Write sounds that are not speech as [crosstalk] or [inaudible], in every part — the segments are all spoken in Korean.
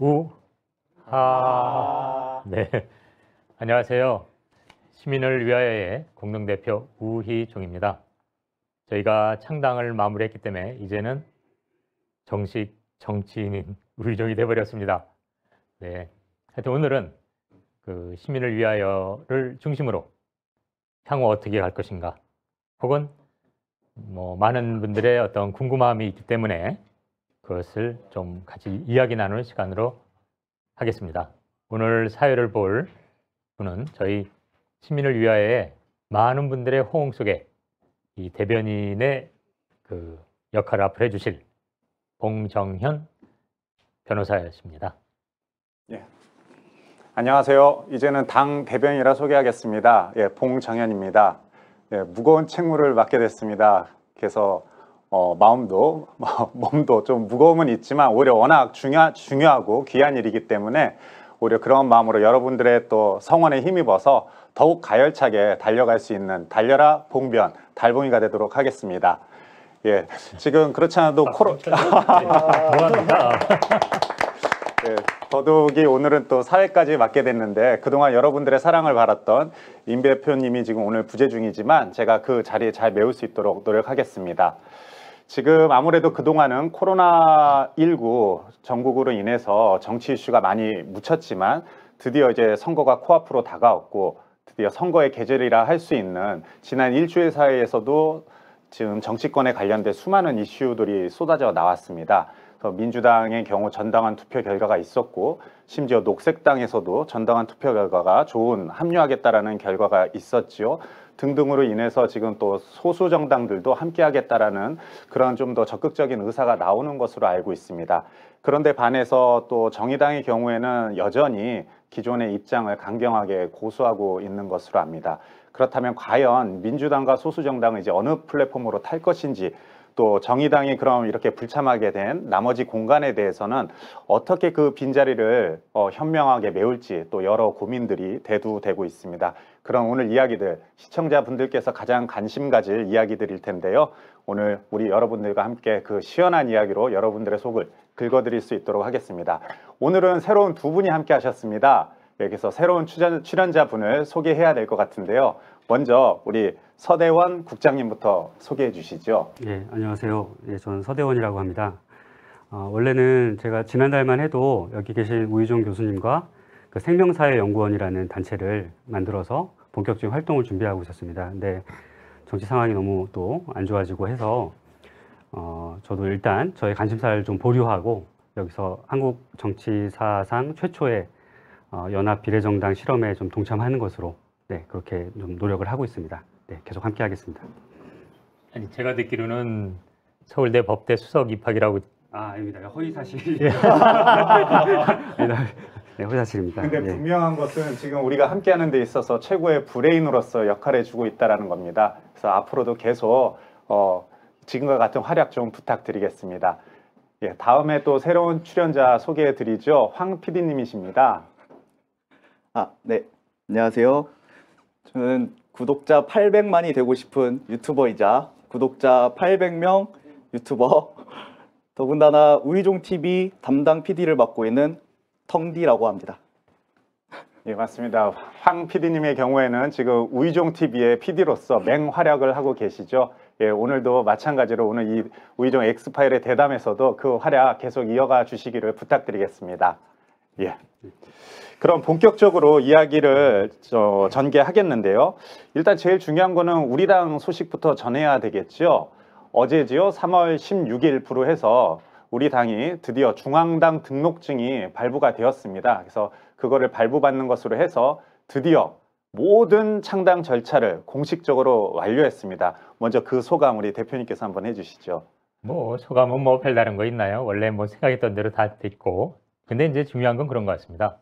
우, 하. 아. 네. 안녕하세요. 시민을 위하여의 공동대표 우희종입니다. 저희가 창당을 마무리했기 때문에 이제는 정식 정치인인 우희종이 되어버렸습니다 네. 하여튼 오늘은 그 시민을 위하여를 중심으로 향후 어떻게 갈 것인가 혹은 뭐 많은 분들의 어떤 궁금함이 있기 때문에 그것을 좀 같이 이야기 나눌 시간으로 하겠습니다. 오늘 사회를 볼 분은 저희 시민을 위하여 많은 분들의 호응 속에 이 대변인의 그 역할을 앞으로 해주실 봉정현 변호사였습니다. 예. 안녕하세요. 이제는 당대변이라 소개하겠습니다. 예, 봉정현입니다. 예, 무거운 책무를 맡게 됐습니다. 그래서 어, 마음도 [laughs] 몸도 좀 무거움은 있지만 오히려 워낙 중요, 중요하고 귀한 일이기 때문에 오히려 그런 마음으로 여러분들의 또 성원에 힘입어서 더욱 가열차게 달려갈 수 있는 달려라 봉변 달봉이가 되도록 하겠습니다. 예, 지금 그렇지 않아도 아, 코로 감사합니다. 아, 아, 아, [laughs] 예, 더더욱이 오늘은 또 사회까지 맡게 됐는데 그동안 여러분들의 사랑을 받았던 임 대표님이 지금 오늘 부재 중이지만 제가 그 자리에 잘 메울 수 있도록 노력하겠습니다. 지금 아무래도 그동안은 코로나19 전국으로 인해서 정치 이슈가 많이 묻혔지만 드디어 이제 선거가 코앞으로 다가왔고 드디어 선거의 계절이라 할 수 있는 지난 일주일 사이에서도 지금 정치권에 관련된 수많은 이슈들이 쏟아져 나왔습니다. 민주당의 경우 전당한 투표 결과가 있었고 심지어 녹색당에서도 전당한 투표 결과가 좋은 합류하겠다라는 결과가 있었지요. 등등으로 인해서 지금 또 소수 정당들도 함께하겠다라는 그런 좀 더 적극적인 의사가 나오는 것으로 알고 있습니다. 그런데 반해서 또 정의당의 경우에는 여전히 기존의 입장을 강경하게 고수하고 있는 것으로 압니다. 그렇다면 과연 민주당과 소수 정당은 이제 어느 플랫폼으로 탈 것인지 또 정의당이 그럼 이렇게 불참하게 된 나머지 공간에 대해서는 어떻게 그 빈자리를 어, 현명하게 메울지 또 여러 고민들이 대두되고 있습니다. 그럼 오늘 이야기들 시청자분들께서 가장 관심 가질 이야기들일 텐데요. 오늘 우리 여러분들과 함께 그 시원한 이야기로 여러분들의 속을 긁어드릴 수 있도록 하겠습니다. 오늘은 새로운 두 분이 함께 하셨습니다. 여기서 새로운 출연자, 분을 소개해야 될 것 같은데요. 먼저 우리 서대원 국장님부터 소개해 주시죠. 예, 안녕하세요. 예, 저는 서대원이라고 합니다. 어, 원래는 제가 지난달만 해도 여기 계신 우희종 교수님과 그 생명사회연구원이라는 단체를 만들어서 본격적인 활동을 준비하고 있었습니다. 근데 정치 상황이 너무 또 안 좋아지고 해서 어, 저도 일단 저의 관심사를 좀 보류하고 여기서 한국 정치사상 최초의 어, 연합 비례정당 실험에 좀 동참하는 것으로 네, 그렇게 좀 노력을 하고 있습니다. 네, 계속 함께 하겠습니다. 아니 제가 듣기로는 서울대 법대 수석 입학이라고 아, 아닙니다. 허위사실. [laughs] 예. [laughs] 네, 호사칠입니다. 근데 예. 분명한 것은 지금 우리가 함께하는 데 있어서 최고의 브레인으로서 역할을 주고 있다라는 겁니다. 그래서 앞으로도 계속 어, 지금과 같은 활약 좀 부탁드리겠습니다. 예, 다음에 또 새로운 출연자 소개해 드리죠. 황 PD님이십니다. 아, 네. 안녕하세요. 저는 구독자 800만이 되고 싶은 유튜버이자 구독자 800명 유튜버 더군다나 우이종 TV 담당 PD를 맡고 있는 텅디라고 합니다. 예, 맞습니다. 황 PD님의 경우에는 지금 우이종 TV의 PD로서 맹활약을 하고 계시죠. 예, 오늘도 마찬가지로 오늘 이 우이종 엑파일의 대담에서도 그 활약 계속 이어가 주시기를 부탁드리겠습니다. 예. 그럼 본격적으로 이야기를 전개하겠는데요. 일단 제일 중요한 거는 우리 당 소식부터 전해야 되겠죠. 어제지요. 3월 16일부로 해서 우리 당이 드디어 중앙당 등록증이 발부가 되었습니다. 그래서 그거를 발부받는 것으로 해서 드디어 모든 창당 절차를 공식적으로 완료했습니다. 먼저 그 소감 우리 대표님께서 한번 해주시죠. 뭐 소감은 뭐 별다른 거 있나요? 원래 뭐 생각했던 대로 다 됐고 근데 이제 중요한 건 그런 것 같습니다.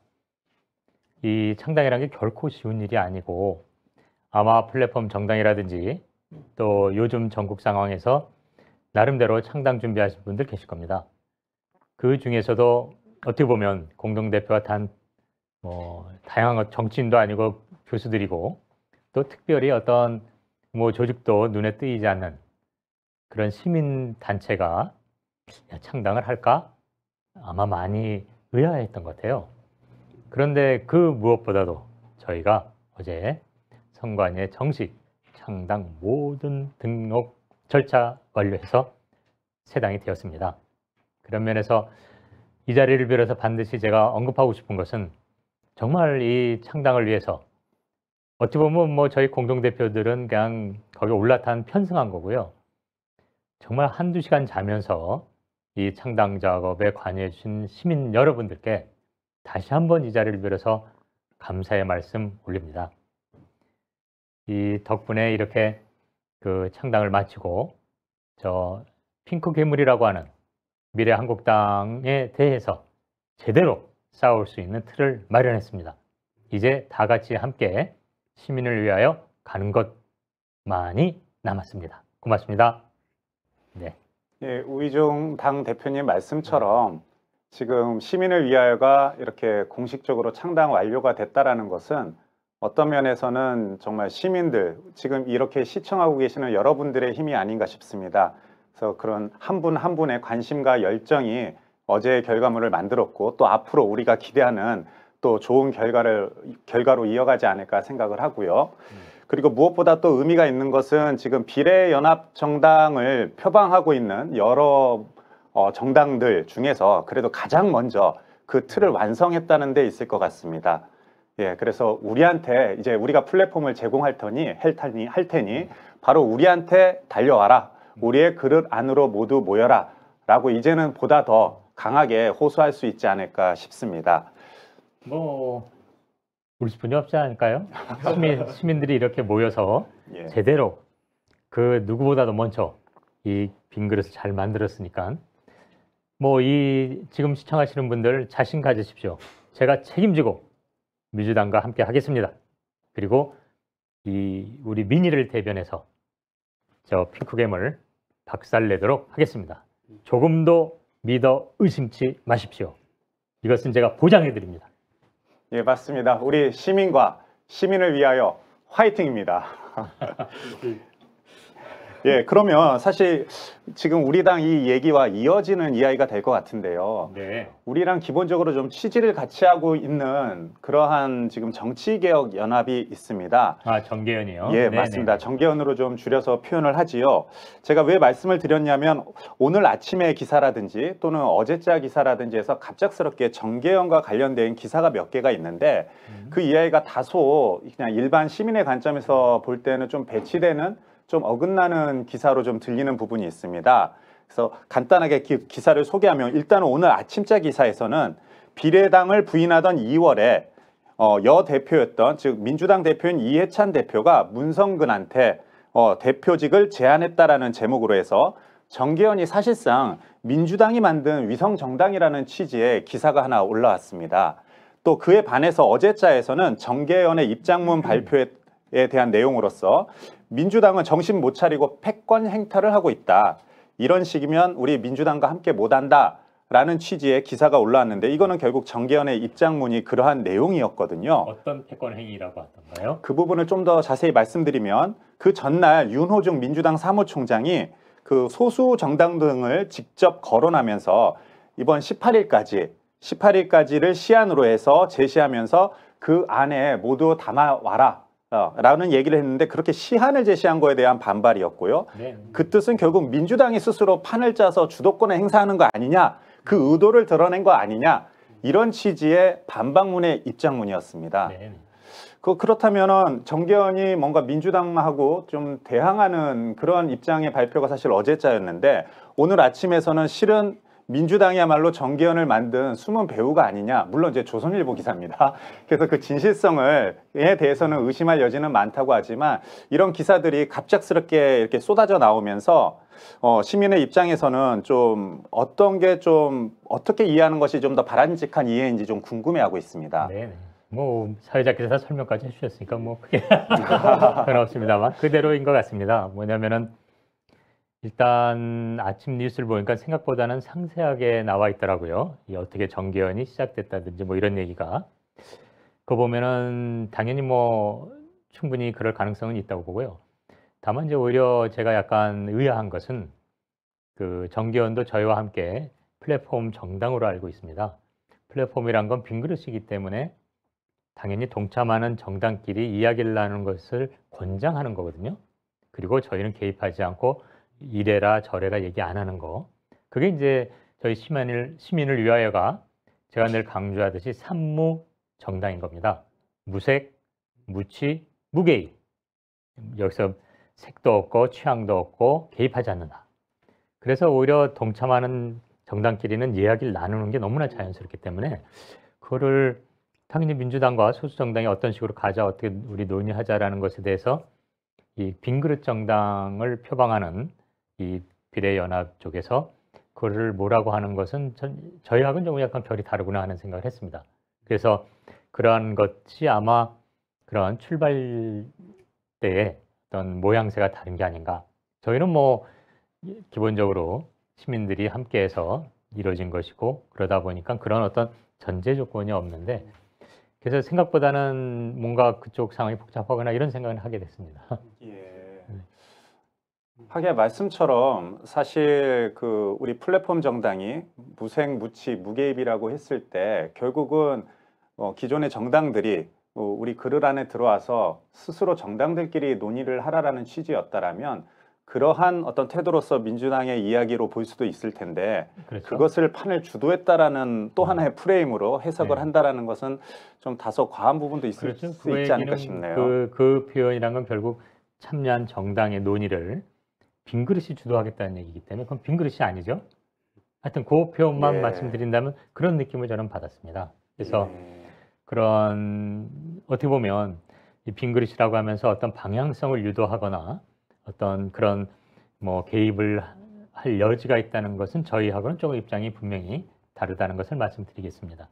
이 창당이라는 게 결코 쉬운 일이 아니고 아마 플랫폼 정당이라든지 또 요즘 전국 상황에서 나름대로 창당 준비하신 분들 계실 겁니다. 그 중에서도 어떻게 보면 공동대표와 단, 뭐, 다양한 정치인도 아니고 교수들이고 또 특별히 어떤 뭐 조직도 눈에 띄지 않는 그런 시민단체가 창당을 할까? 아마 많이 의아했던 것 같아요. 그런데 그 무엇보다도 저희가 어제 선관위의 정식 창당 모든 등록 절차 완료해서 해당이 되었습니다. 그런 면에서 이 자리를 빌어서 반드시 제가 언급하고 싶은 것은 정말 이 창당을 위해서 어찌 보면 뭐 저희 공동대표들은 그냥 거기 올라탄 편승한 거고요. 정말 한두 시간 자면서 이 창당 작업에 관여해 주신 시민 여러분들께 다시 한번 이 자리를 빌어서 감사의 말씀 올립니다. 이 덕분에 이렇게 그 창당을 마치고 저 핑크 괴물이라고 하는 미래 한국당에 대해서 제대로 싸울 수 있는 틀을 마련했습니다. 이제 다 같이 함께 시민을 위하여 가는 것만이 남았습니다. 고맙습니다. 네. 예, 우희종 당 대표님 말씀처럼 네. 지금 시민을 위하여가 이렇게 공식적으로 창당 완료가 됐다라는 것은 어떤 면에서는 정말 시민들, 지금 이렇게 시청하고 계시는 여러분들의 힘이 아닌가 싶습니다. 그래서 그런 한 분한 한 분의 관심과 열정이 어제의 결과물을 만들었고 또 앞으로 우리가 기대하는 또 좋은 결과를 결과로 이어가지 않을까 생각을 하고요. 그리고 무엇보다 또 의미가 있는 것은 지금 비례연합 정당을 표방하고 있는 여러 어, 정당들 중에서 그래도 가장 먼저 그 틀을 완성했다는 데 있을 것 같습니다. 예, 그래서 우리한테 이제 우리가 플랫폼을 제공할 테니 할 테니 할 테니 바로 우리한테 달려와라. 우리의 그릇 안으로 모두 모여라. 라고 이제는 보다 더 강하게 호소할 수 있지 않을까 싶습니다. 뭐 우리 분이 없지 않을까요? 시민, 시민들이 이렇게 모여서 예. 제대로 그 누구보다도 먼저 이빙 그릇을 잘 만들었으니까 뭐 이 지금 시청하시는 분들 자신 가지십시오. 제가 책임지고 민주당과 함께 하겠습니다. 그리고 이 우리 민의를 대변해서 저 핑크괴물 박살내도록 하겠습니다. 조금도 믿어 의심치 마십시오. 이것은 제가 보장해 드립니다. 예, 맞습니다. 우리 시민과 시민을 위하여 화이팅입니다. [laughs] 예, 그러면 사실 지금 우리 당 이 얘기와 이어지는 이야기가 될 것 같은데요. 네. 우리랑 기본적으로 좀 취지를 같이 하고 있는 그러한 지금 정치개혁 연합이 있습니다. 아, 정개연이요? 예, 네네. 맞습니다. 정개연으로 좀 줄여서 표현을 하지요. 제가 왜 말씀을 드렸냐면 오늘 아침에 기사라든지 또는 어제자 기사라든지 해서 갑작스럽게 정개연과 관련된 기사가 몇 개가 있는데 음. 그 이야기가 다소 그냥 일반 시민의 관점에서 볼 때는 좀 배치되는 좀 어긋나는 기사로 좀 들리는 부분이 있습니다. 그래서 간단하게 기, 기 사를 소개하면 일단 오늘 아침자 기사에서는 비례당을 부인하던 2월에 어, 여 대표였던 즉 민주당 대표인 이해찬 대표가 문성근한테 어, 대표직을 제안했다라는 제목으로 해서 정계현이 사실상 민주당이 만든 위성정당이라는 취지의 기사가 하나 올라왔습니다. 또 그에 반해서 어제자에서는 정계연의 입장문 음. 발표에 의원에 대한 내용으로서 민주당은 정신 못 차리고 패권 행태를 하고 있다. 이런 식이면 우리 민주당과 함께 못한다. 라는 취지의 기사가 올라왔는데 이거는 결국 정계연의 입장문이 그러한 내용이었거든요. 어떤 패권 행위라고 하던가요? 그 부분을 좀 더 자세히 말씀드리면 그 전날 윤호중 민주당 사무총장이 그 소수 정당 등을 직접 거론하면서 이번 18일까지 18일까지를 시안으로 해서 제시하면서 그 안에 모두 담아와라 어, 라는 얘기를 했는데 그렇게 시한을 제시한 거에 대한 반발이었고요. 네. 그 뜻은 결국 민주당이 스스로 판을 짜서 주도권을 행사하는 거 아니냐, 그 의도를 드러낸 거 아니냐 이런 취지의 반박문의 입장문이었습니다. 네. 그 그렇다면 정계원이 뭔가 민주당하고 좀 대항하는 그런 입장의 발표가 사실 어제자였는데 오늘 아침에서는 실은 민주당이야말로 정계연을 만든 숨은 배우가 아니냐. 물론 이제 조선일보 기사입니다. [laughs] 그래서 그 진실성을 에 대해서는 의심할 여지는 많다고 하지만 이런 기사들이 갑작스럽게 이렇게 쏟아져 나오면서 어, 시민의 입장에서는 좀 어떤 게 좀 어떻게 이해하는 것이 좀 더 바람직한 이해인지 좀 궁금해하고 있습니다. 네, 네. 뭐 사회자께서 설명까지 해주셨으니까 뭐 크게 그건 [laughs] [laughs] 없습니다만 그대로인 것 같습니다. 뭐냐면은 일단 아침 뉴스를 보니까 생각보다는 상세하게 나와 있더라고요. 어떻게 정기연이 시작됐다든지 뭐 이런 얘기가. 그거 보면은 당연히 뭐 충분히 그럴 가능성은 있다고 보고요. 다만 이제 오히려 제가 약간 의아한 것은 그정기연도 저희와 함께 플랫폼 정당으로 알고 있습니다. 플랫폼이란 건빙그릇이기 때문에 당연히 동참하는 정당끼리 이야기를 나누는 것을 권장하는 거거든요. 그리고 저희는 개입하지 않고 이래라 저래라 얘기 안 하는 거. 그게 이제 저희 시민을, 시민을 위하여가 제가 늘 강조하듯이 산무 정당인 겁니다. 무색, 무치, 무개입. 여기서 색도 없고 취향도 없고 개입하지 않는다. 그래서 오히려 동참하는 정당끼리는 이야기를 나누는 게 너무나 자연스럽기 때문에 그거를 당연히 민주당과 소수 정당이 어떤 식으로 가자 어떻게 우리 논의하자라는 것에 대해서 이빙그릇 정당을 표방하는 이 비례연합 쪽에서 그를 거 뭐라고 하는 것은 저희하고는 좀 약간 별이 다르구나 하는 생각을 했습니다. 그래서 그러한 것이 아마 그런 출발 때의 어떤 모양새가 다른 게 아닌가. 저희는 뭐 기본적으로 시민들이 함께해서 이루어진 것이고 그러다 보니까 그런 어떤 전제 조건이 없는데 그래서 생각보다는 뭔가 그쪽 상황이 복잡하거나 이런 생각을 하게 됐습니다. 음. 하게 말씀처럼 사실 그 우리 플랫폼 정당이 무생 무치 무개입이라고 했을 때 결국은 어 기존의 정당들이 어, 우리 그릇 안에 들어와서 스스로 정당들끼리 논의를 하라라는 취지였다라면 그러한 어떤 태도로서 민주당의 이야기로 볼 수도 있을 텐데 그렇죠? 그것을 판을 주도했다라는 또 음. 하나의 프레임으로 해석을 네. 한다라는 것은 좀 다소 과한 부분도 있을 그렇죠? 수그 있지 않을까 싶네요. 그, 그 표현이란 건 결국 참여한 정당의 논의를 빈그릇이 주도하겠다는 얘기이기 때문에 그건 빈그릇이 아니죠. 하여튼 그 표현만 예. 말씀드린다면 그런 느낌을 저는 받았습니다. 그래서 예. 그런 어떻게 보면 이 빈그릇이라고 하면서 어떤 방향성을 유도하거나 어떤 그런 뭐 개입을 할 여지가 있다는 것은 저희하고는 조금 입장이 분명히 다르다는 것을 말씀드리겠습니다.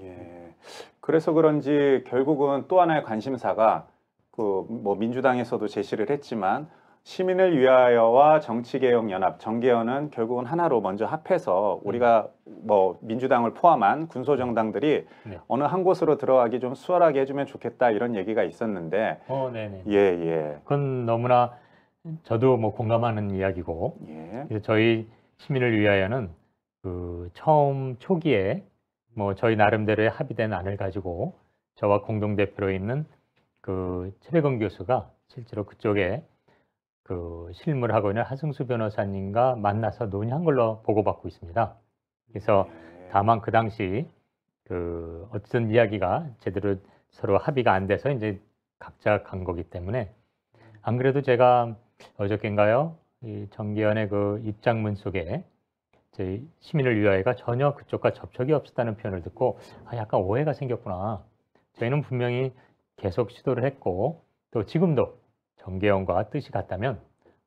예. 그래서 그런지 결국은 또 하나의 관심사가 그 뭐 민주당에서도 제시를 했지만 시민을 위하여와 정치개혁연합, 정개연은 결국은 하나로 먼저 합해서 우리가 뭐 민주당을 포함한 군소정당들이 네. 어느 한 곳으로 들어가기 좀 수월하게 해주면 좋겠다 이런 얘기가 있었는데. 어, 네네. 예, 예. 그건 너무나 저도 뭐 공감하는 이야기고. 예. 그래서 저희 시민을 위하여는 그 처음 초기에 뭐 저희 나름대로의 합의된 안을 가지고 저와 공동 대표로 있는 그 최백은 교수가 실제로 그쪽에 그 실무를 하고 있는 하승수 변호사님과 만나서 논의한 걸로 보고받고 있습니다. 그래서 네. 다만 그 당시 그 어떤 이야기가 제대로 서로 합의가 안 돼서 이제 각자 간 거기 때문에 안 그래도 제가 어저께인가요? 이 정기연의 그 입장문 속에 제 시민을 위하여가 전혀 그쪽과 접촉이 없었다는 표현을 듣고 아 약간 오해가 생겼구나. 저희는 분명히 계속 시도를 했고 또 지금도 정계원과 뜻이 같다면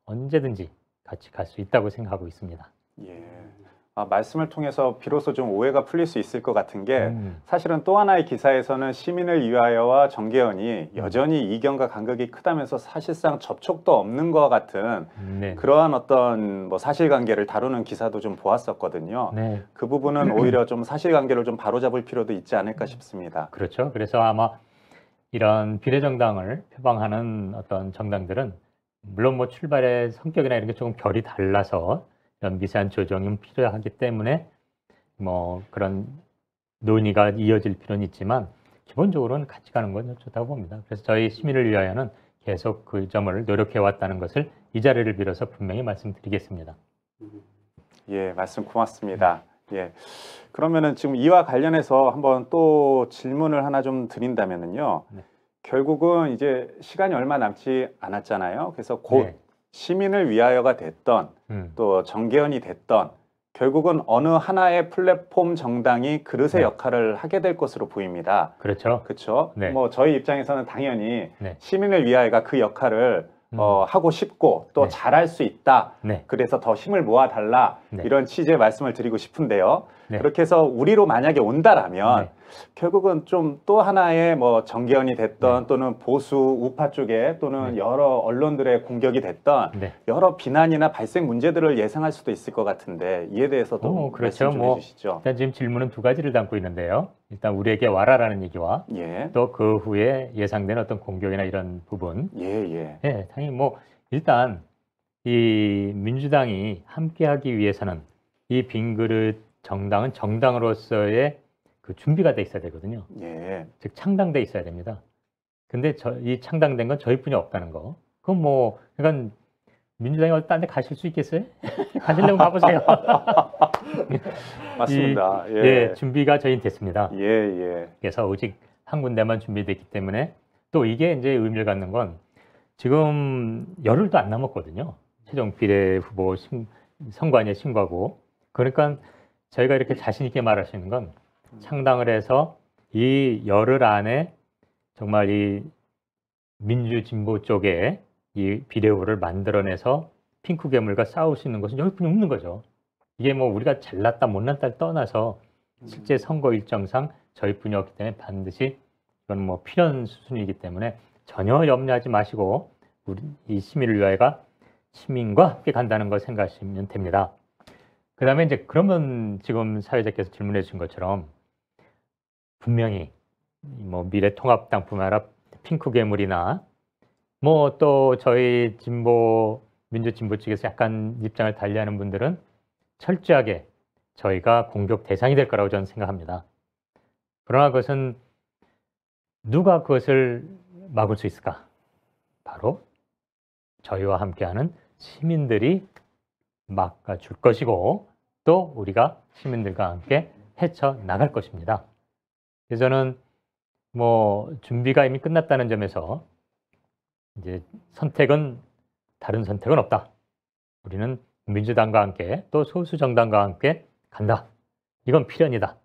언제든지 같이 갈 수 있다고 생각하고 있습니다. 예. 아, 말씀을 통해서 비로소 좀 오해가 풀릴 수 있을 것 같은 게 음. 사실은 또 하나의 기사에서는 시민을 위하여와 정계현이 음. 여전히 이견과 간극이 크다면서 사실상 접촉도 없는 것 같은 네. 그러한 어떤 뭐 사실관계를 다루는 기사도 좀 보았었거든요. 네. 그 부분은 오히려 좀 사실관계를 좀 바로잡을 필요도 있지 않을까 싶습니다. 그렇죠. 그래서 아마 이런 비례정당을 표방하는 어떤 정당들은 물론 뭐 출발의 성격이나 이런 게 조금 결이 달라서 이런 미세한 조정이 필요하기 때문에 뭐 그런 논의가 이어질 필요는 있지만 기본적으로는 같이 가는 건 좋다고 봅니다. 그래서 저희 시민을 위하여는 계속 그 점을 노력해 왔다는 것을 이 자리를 빌어서 분명히 말씀드리겠습니다. 예, 말씀 고맙습니다. 예. 그러면은 지금 이와 관련해서 한번 또 질문을 하나 좀 드린다면은요. 네. 결국은 이제 시간이 얼마 남지 않았잖아요. 그래서 곧 네. 시민을 위하여가 됐던 음. 또 정계현이 됐던 결국은 어느 하나의 플랫폼 정당이 그릇의 네. 역할을 하게 될 것으로 보입니다. 그렇죠. 그렇죠. 뭐 저희 입장에서는 당연히 네. 시민을 위하여가 그 역할을 음. 어, 하고 싶고 또 네. 잘할 수 있다. 네. 그래서 더 힘을 모아 달라 네. 이런 취지의 말씀을 드리고 싶은데요. 네. 그렇게 해서 우리로 만약에 온다라면 네. 결국은 좀 또 하나의 뭐 정계현이 됐던 네. 또는 보수 우파 쪽에 또는 네. 여러 언론들의 공격이 됐던 네. 여러 비난이나 발생 문제들을 예상할 수도 있을 것 같은데 이에 대해서도 어, 그렇죠. 말씀 좀 뭐, 해주시죠. 일단 지금 질문은 두 가지를 담고 있는데요. 일단 우리에게 와라라는 얘기와 예. 또그 후에 예상된 어떤 공격이나 이런 부분. 예예. 예. 예, 당연히 뭐 일단 이 민주당이 함께하기 위해서는 이빙 그릇 정당은 정당으로서의 그 준비가 돼 있어야 되거든요. 예. 즉 창당돼 있어야 됩니다. 근데 저, 이 창당된 건 저희뿐이 없다는 거. 그건 뭐그러 민주당이 어디 딴 데 가실 수 있겠어요? [laughs] 가실려면 가보세요. [laughs] 맞습니다. 예. 이, 예. 준비가 저희는 됐습니다. 예, 예. 그래서 오직 한 군데만 준비됐기 때문에 또 이게 이제 의미를 갖는 건 지금 열흘도 안 남았거든요. 최종 비례 후보 선관위에 신고하고 그러니까 저희가 이렇게 자신 있게 말할 수 있는 건 창당을 해서 이 열흘 안에 정말 이 민주 진보 쪽에 이 비례호를 만들어내서 핑크 괴물과 싸울 수 있는 것은 여기뿐이 없는 거죠. 이게 뭐 우리가 잘났다 못났다를 떠나서 음. 실제 선거 일정상 저희뿐이 없기 때문에 반드시 이건 뭐 필연 수순이기 때문에 전혀 염려하지 마시고 우리 이 시민의회가 시민과 함께 간다는 걸 생각하시면 됩니다. 그 다음에 이제 그러면 지금 사회자께서 질문해 주신 것처럼 분명히 뭐 미래통합당 뿐만 아니라 핑크 괴물이나 뭐 또 저희 진보 민주진보 측에서 약간 입장을 달리하는 분들은 철저하게 저희가 공격 대상이 될 거라고 저는 생각합니다. 그러나 그것은 누가 그것을 막을 수 있을까? 바로 저희와 함께하는 시민들이 막아줄 것이고 또 우리가 시민들과 함께 헤쳐 나갈 것입니다. 그래서 저는 뭐 준비가 이미 끝났다는 점에서 이제 선택은 다른 선택은 없다. 우리는 민주당과 함께 또 소수 정당과 함께 간다. 이건 필연이다.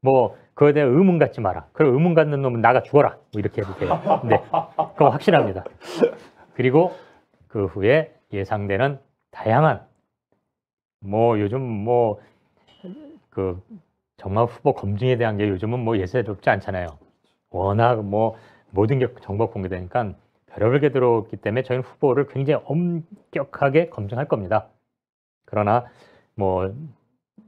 뭐 그거에 대한 의문 갖지 마라. 그럼 의문 갖는 놈은 나가 죽어라. 뭐 이렇게 해볼게요. 네, 그건 확실합니다. 그리고 그 후에 예상되는 다양한 뭐 요즘 뭐그 정말 후보 검증에 대한 게 요즘은 뭐 예사롭지 않잖아요. 워낙 뭐 모든 게 정보 공개되니까 별의별 게 들어오기 때문에 저희는 후보를 굉장히 엄격하게 검증할 겁니다. 그러나 뭐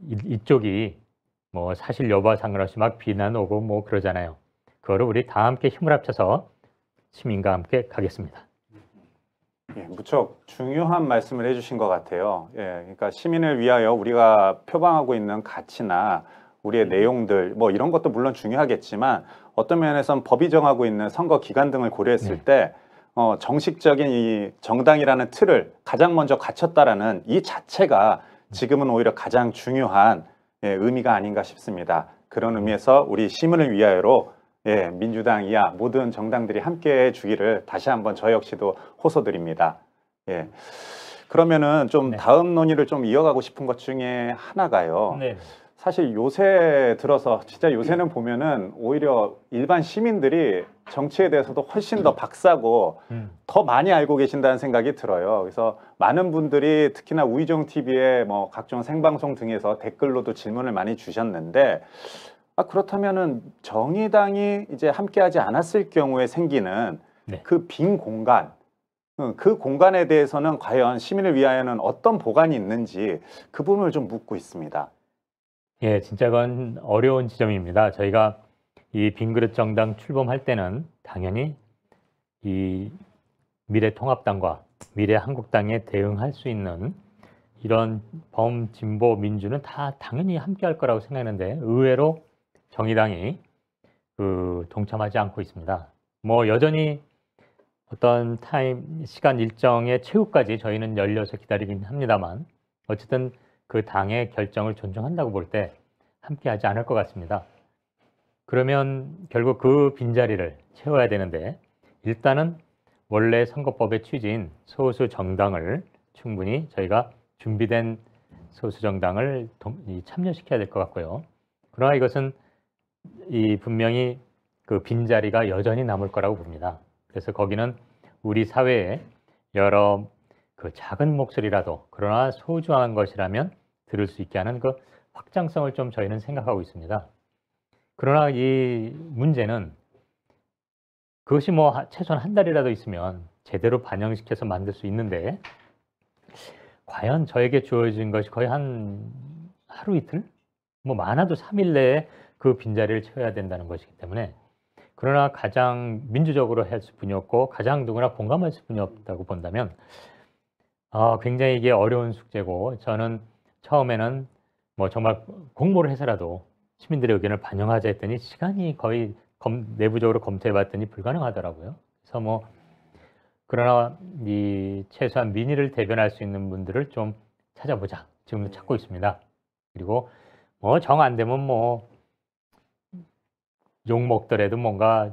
이, 쪽이뭐 사실 여부와 상관없이 막 비난 오고 뭐 그러잖아요. 그거를 우리 다 함께 힘을 합쳐서 시민과 함께 가겠습니다. 예, 무척 중요한 말씀을 해주신 것 같아요. 예, 그러니까 시민을 위하여 우리가 표방하고 있는 가치나 우리의 내용들 뭐 이런 것도 물론 중요하겠지만 어떤 면에선 법이 정하고 있는 선거 기간 등을 고려했을 네. 때 어, 정식적인 이 정당이라는 틀을 가장 먼저 갖췄다라는 이 자체가 지금은 오히려 가장 중요한 예, 의미가 아닌가 싶습니다. 그런 네. 의미에서 우리 시민을 위하여로 예, 민주당 이하 모든 정당들이 함께해 주기를 다시 한번 저 역시도 호소드립니다. 예. 그러면은 좀 네. 다음 논의를 좀 이어가고 싶은 것 중에 하나가요. 네. 사실 요새 들어서 진짜 요새는 보면은 오히려 일반 시민들이 정치에 대해서도 훨씬 더 박사고 음. 더 많이 알고 계신다는 생각이 들어요. 그래서 많은 분들이 특히나 우이정 t v 에뭐 각종 생방송 등에서 댓글로도 질문을 많이 주셨는데 아 그렇다면은 정의당이 이제 함께하지 않았을 경우에 생기는 네. 그빈 공간 그 공간에 대해서는 과연 시민을 위하여는 어떤 보관이 있는지 그 부분을 좀 묻고 있습니다. 예, 진짜 건 어려운 지점입니다. 저희가 이빙그릇 정당 출범할 때는 당연히 이 미래통합당과 미래한국당에 대응할 수 있는 이런 범진보 민주는 다 당연히 함께 할 거라고 생각했는데 의외로 정의당이 그 동참하지 않고 있습니다. 뭐 여전히 어떤 타임 시간 일정의 최후까지 저희는 열려서 기다리긴 합니다만 어쨌든 그 당의 결정을 존중한다고 볼 때 함께하지 않을 것 같습니다. 그러면 결국 그 빈자리를 채워야 되는데 일단은 원래 선거법의 취지인 소수 정당을 충분히 저희가 준비된 소수 정당을 참여시켜야 될 것 같고요. 그러나 이것은 이 분명히 그 빈자리가 여전히 남을 거라고 봅니다. 그래서 거기는 우리 사회의 여러 그 작은 목소리라도 그러나 소중한 것이라면 들을 수 있게 하는 그 확장성을 좀 저희는 생각하고 있습니다. 그러나 이 문제는 그것이 뭐 최소한 한 달이라도 있으면 제대로 반영시켜서 만들 수 있는데 과연 저에게 주어진 것이 거의 한 하루 이틀? 뭐 많아도 3일 내에 그 빈자리를 채워야 된다는 것이기 때문에 그러나 가장 민주적으로 할 수뿐이었고 가장 누구나 공감할 수뿐이었다고 본다면 어, 굉장히 이게 어려운 숙제고 저는 처음에는 뭐 정말 공모를 해서라도 시민들의 의견을 반영하자 했더니 시간이 거의 검, 내부적으로 검토해봤더니 불가능하더라고요. 그래서 뭐 그러나 이 최소한 민의를 대변할 수 있는 분들을 좀 찾아보자. 지금도 찾고 있습니다. 그리고 뭐 정 안 되면 뭐욕 먹더라도 뭔가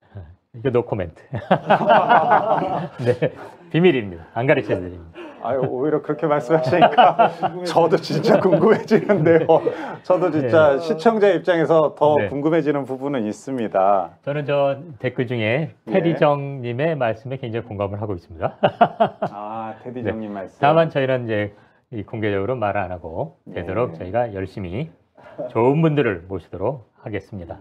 [laughs] 이게 노코멘트. [laughs] 네. 비밀입니다. 안 가르쳐 드립니다. 아유 오히려 그렇게 말씀하시니까 [laughs] 저도 진짜 궁금해지는데요. 저도 진짜 네. 시청자 입장에서 더 네. 궁금해지는 부분은 있습니다. 저는 저 댓글 중에 예. 테디정님의 말씀에 굉장히 공감을 하고 있습니다. 아 테디정님 네. 말씀. 다만 저희는 이제 공개적으로 말을안 하고 네. 되도록 저희가 열심히 좋은 분들을 모시도록 하겠습니다.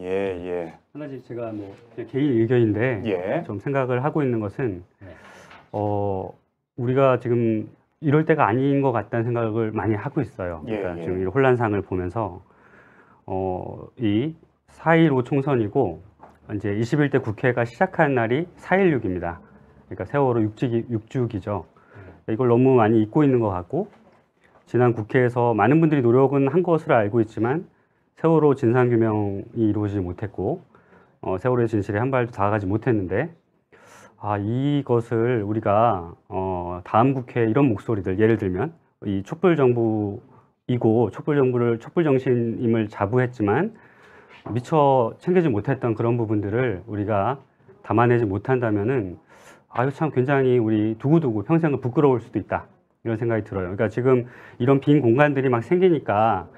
예, 예. 하나씩 제가 뭐 개인 의견인데 예. 좀 생각을 하고 있는 것은 네. 어, 우리가 지금 이럴 때가 아닌 것 같다는 생각을 많이 하고 있어요. 예, 그러니까 예. 지금 이 혼란상을 보면서 어, 이4.15 총선이고 이제 21대 국회가 시작한 날이 4.16입니다. 그러니까 세월호 6주기, 6주기죠. 예. 이걸 너무 많이 잊고 있는 것 같고 지난 국회에서 많은 분들이 노력은 한 것으로 알고 있지만 세월호 진상규명이 이루어지지 못했고 어, 세월호의 진실에 한 발도 다가가지 못했는데 아, 이것을 우리가 어, 다음 국회 이런 목소리들 예를 들면 이 촛불 정부이고 촛불 정부를 촛불 정신임을 자부했지만 미처 챙기지 못했던 그런 부분들을 우리가 담아내지 못한다면은 아유 참 굉장히 우리 두고두고 평생을 부끄러울 수도 있다 이런 생각이 들어요. 그러니까 지금 이런 빈 공간들이 막 생기니까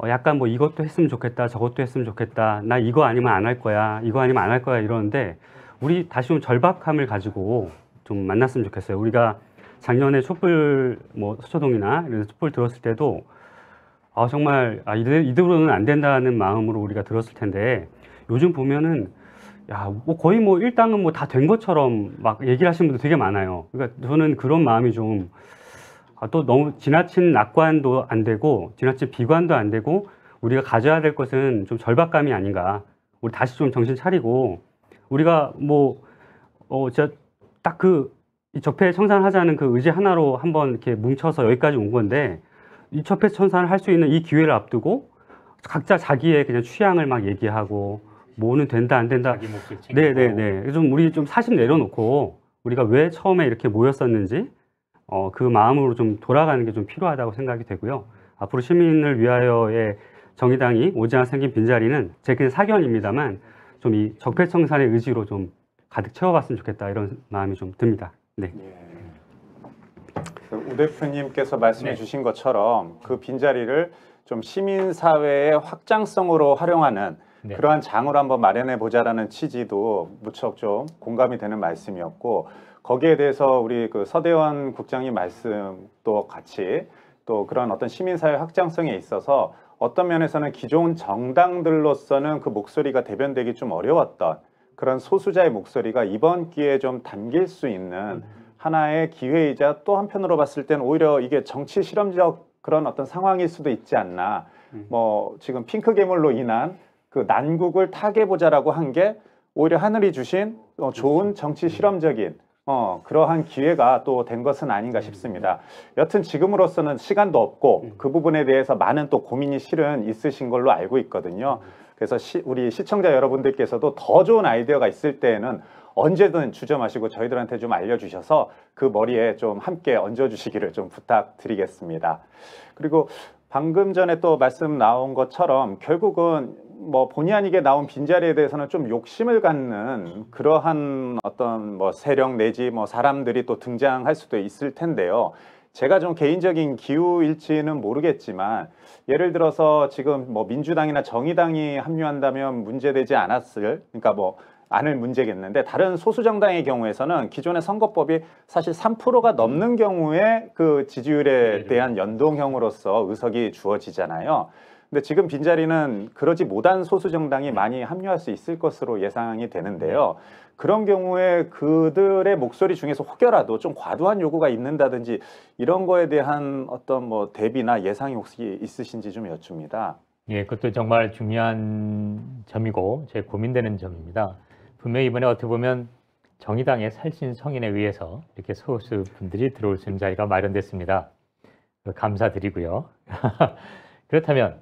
어, 약간 뭐 이것도 했으면 좋겠다 저것도 했으면 좋겠다 나 이거 아니면 안 할 거야 이거 아니면 안 할 거야 이러는데 우리 다시 좀 절박함을 가지고 좀 만났으면 좋겠어요. 우리가 작년에 촛불 뭐 서초동이나 이런 촛불 들었을 때도 아 정말 아 이대, 로는안 된다는 마음으로 우리가 들었을 텐데 요즘 보면은 야뭐 거의 뭐 일당은 뭐 다 된 것처럼 막 얘기를 하시는 분들 되게 많아요. 그러니까 저는 그런 마음이 좀 아, 또 너무 지나친 낙관도 안 되고 지나친 비관도 안 되고 우리가 가져야 될 것은 좀 절박감이 아닌가. 우리 다시 좀 정신 차리고 우리가 뭐, 어, 진딱그 적폐 청산하자는 그 의지 하나로 한번 이렇게 뭉쳐서 여기까지 온 건데, 이 적폐 청산을 할 수 있는 이 기회를 앞두고 각자 자기의 그냥 취향을 막 얘기하고, 뭐는 된다, 안 된다. 네네네. 네, 네. 좀 우리 좀 사심 내려놓고, 우리가 왜 처음에 이렇게 모였었는지, 어, 그 마음으로 좀 돌아가는 게 좀 필요하다고 생각이 되고요. 앞으로 시민을 위하여의 정의당이 오지 않아 생긴 빈자리는 제 그냥 사견입니다만 좀이 적폐청산의 의지로 좀 가득 채워봤으면 좋겠다 이런 마음이 좀 듭니다. 네. 네. 그 우 대표님께서 말씀해 네. 주신 것처럼 그 빈자리를 좀 시민사회의 확장성으로 활용하는 네. 그러한 장을 한번 마련해 보자라는 취지도 무척 좀 공감이 되는 말씀이었고 거기에 대해서 우리 그 서대원 국장님 말씀도 같이 또 그런 어떤 시민사회 확장성에 있어서 어떤 면에서는 기존 정당들로서는 그 목소리가 대변되기 좀 어려웠던 그런 소수자의 목소리가 이번 기회에 좀 담길 수 있는 음. 하나의 기회이자 또 한편으로 봤을 땐 오히려 이게 정치 실험적 그런 어떤 상황일 수도 있지 않나. 음. 뭐 지금 핑크 괴물로 인한 그 난국을 타개보자라고 한 게 오히려 하늘이 주신 어, 좋은 그렇죠. 정치 실험적인 어, 그러한 기회가 또 된 것은 아닌가 싶습니다. 여튼 지금으로서는 시간도 없고 음. 그 부분에 대해서 많은 또 고민이 실은 있으신 걸로 알고 있거든요. 음. 그래서 시, 우리 시청자 여러분들께서도 더 좋은 아이디어가 있을 때에는 언제든 주저마시고 저희들한테 좀 알려주셔서 그 머리에 좀 함께 얹어주시기를 좀 부탁드리겠습니다. 그리고 방금 전에 또 말씀 나온 것처럼 결국은 뭐 본의 아니게 나온 빈자리에 대해서는 좀 욕심을 갖는 그러한 어떤 뭐 세력 내지 뭐 사람들이 또 등장할 수도 있을 텐데요. 제가 좀 개인적인 기우일지는 모르겠지만 예를 들어서 지금 뭐 민주당이나 정의당이 합류한다면 문제되지 않았을 그러니까 뭐 않을 문제겠는데 다른 소수 정당의 경우에서는 기존의 선거법이 사실 3%가 넘는 경우에 그 지지율에 대한 연동형으로서 의석이 주어지잖아요. 근데 지금 빈자리는 그러지 못한 소수 정당이 네. 많이 합류할 수 있을 것으로 예상이 되는데요. 네. 그런 경우에 그들의 목소리 중에서 혹여라도 좀 과도한 요구가 있는다든지 이런 거에 대한 어떤 뭐 대비나 예상이 혹시 있으신지 좀 여쭙니다. 예, 그것도 정말 중요한 점이고 제 고민되는 점입니다. 분명히 이번에 어떻게 보면 정의당의 살신 성인에 의해서 이렇게 소수 분들이 들어올 수 있는 자리가 마련됐습니다. 감사드리고요. [laughs] 그렇다면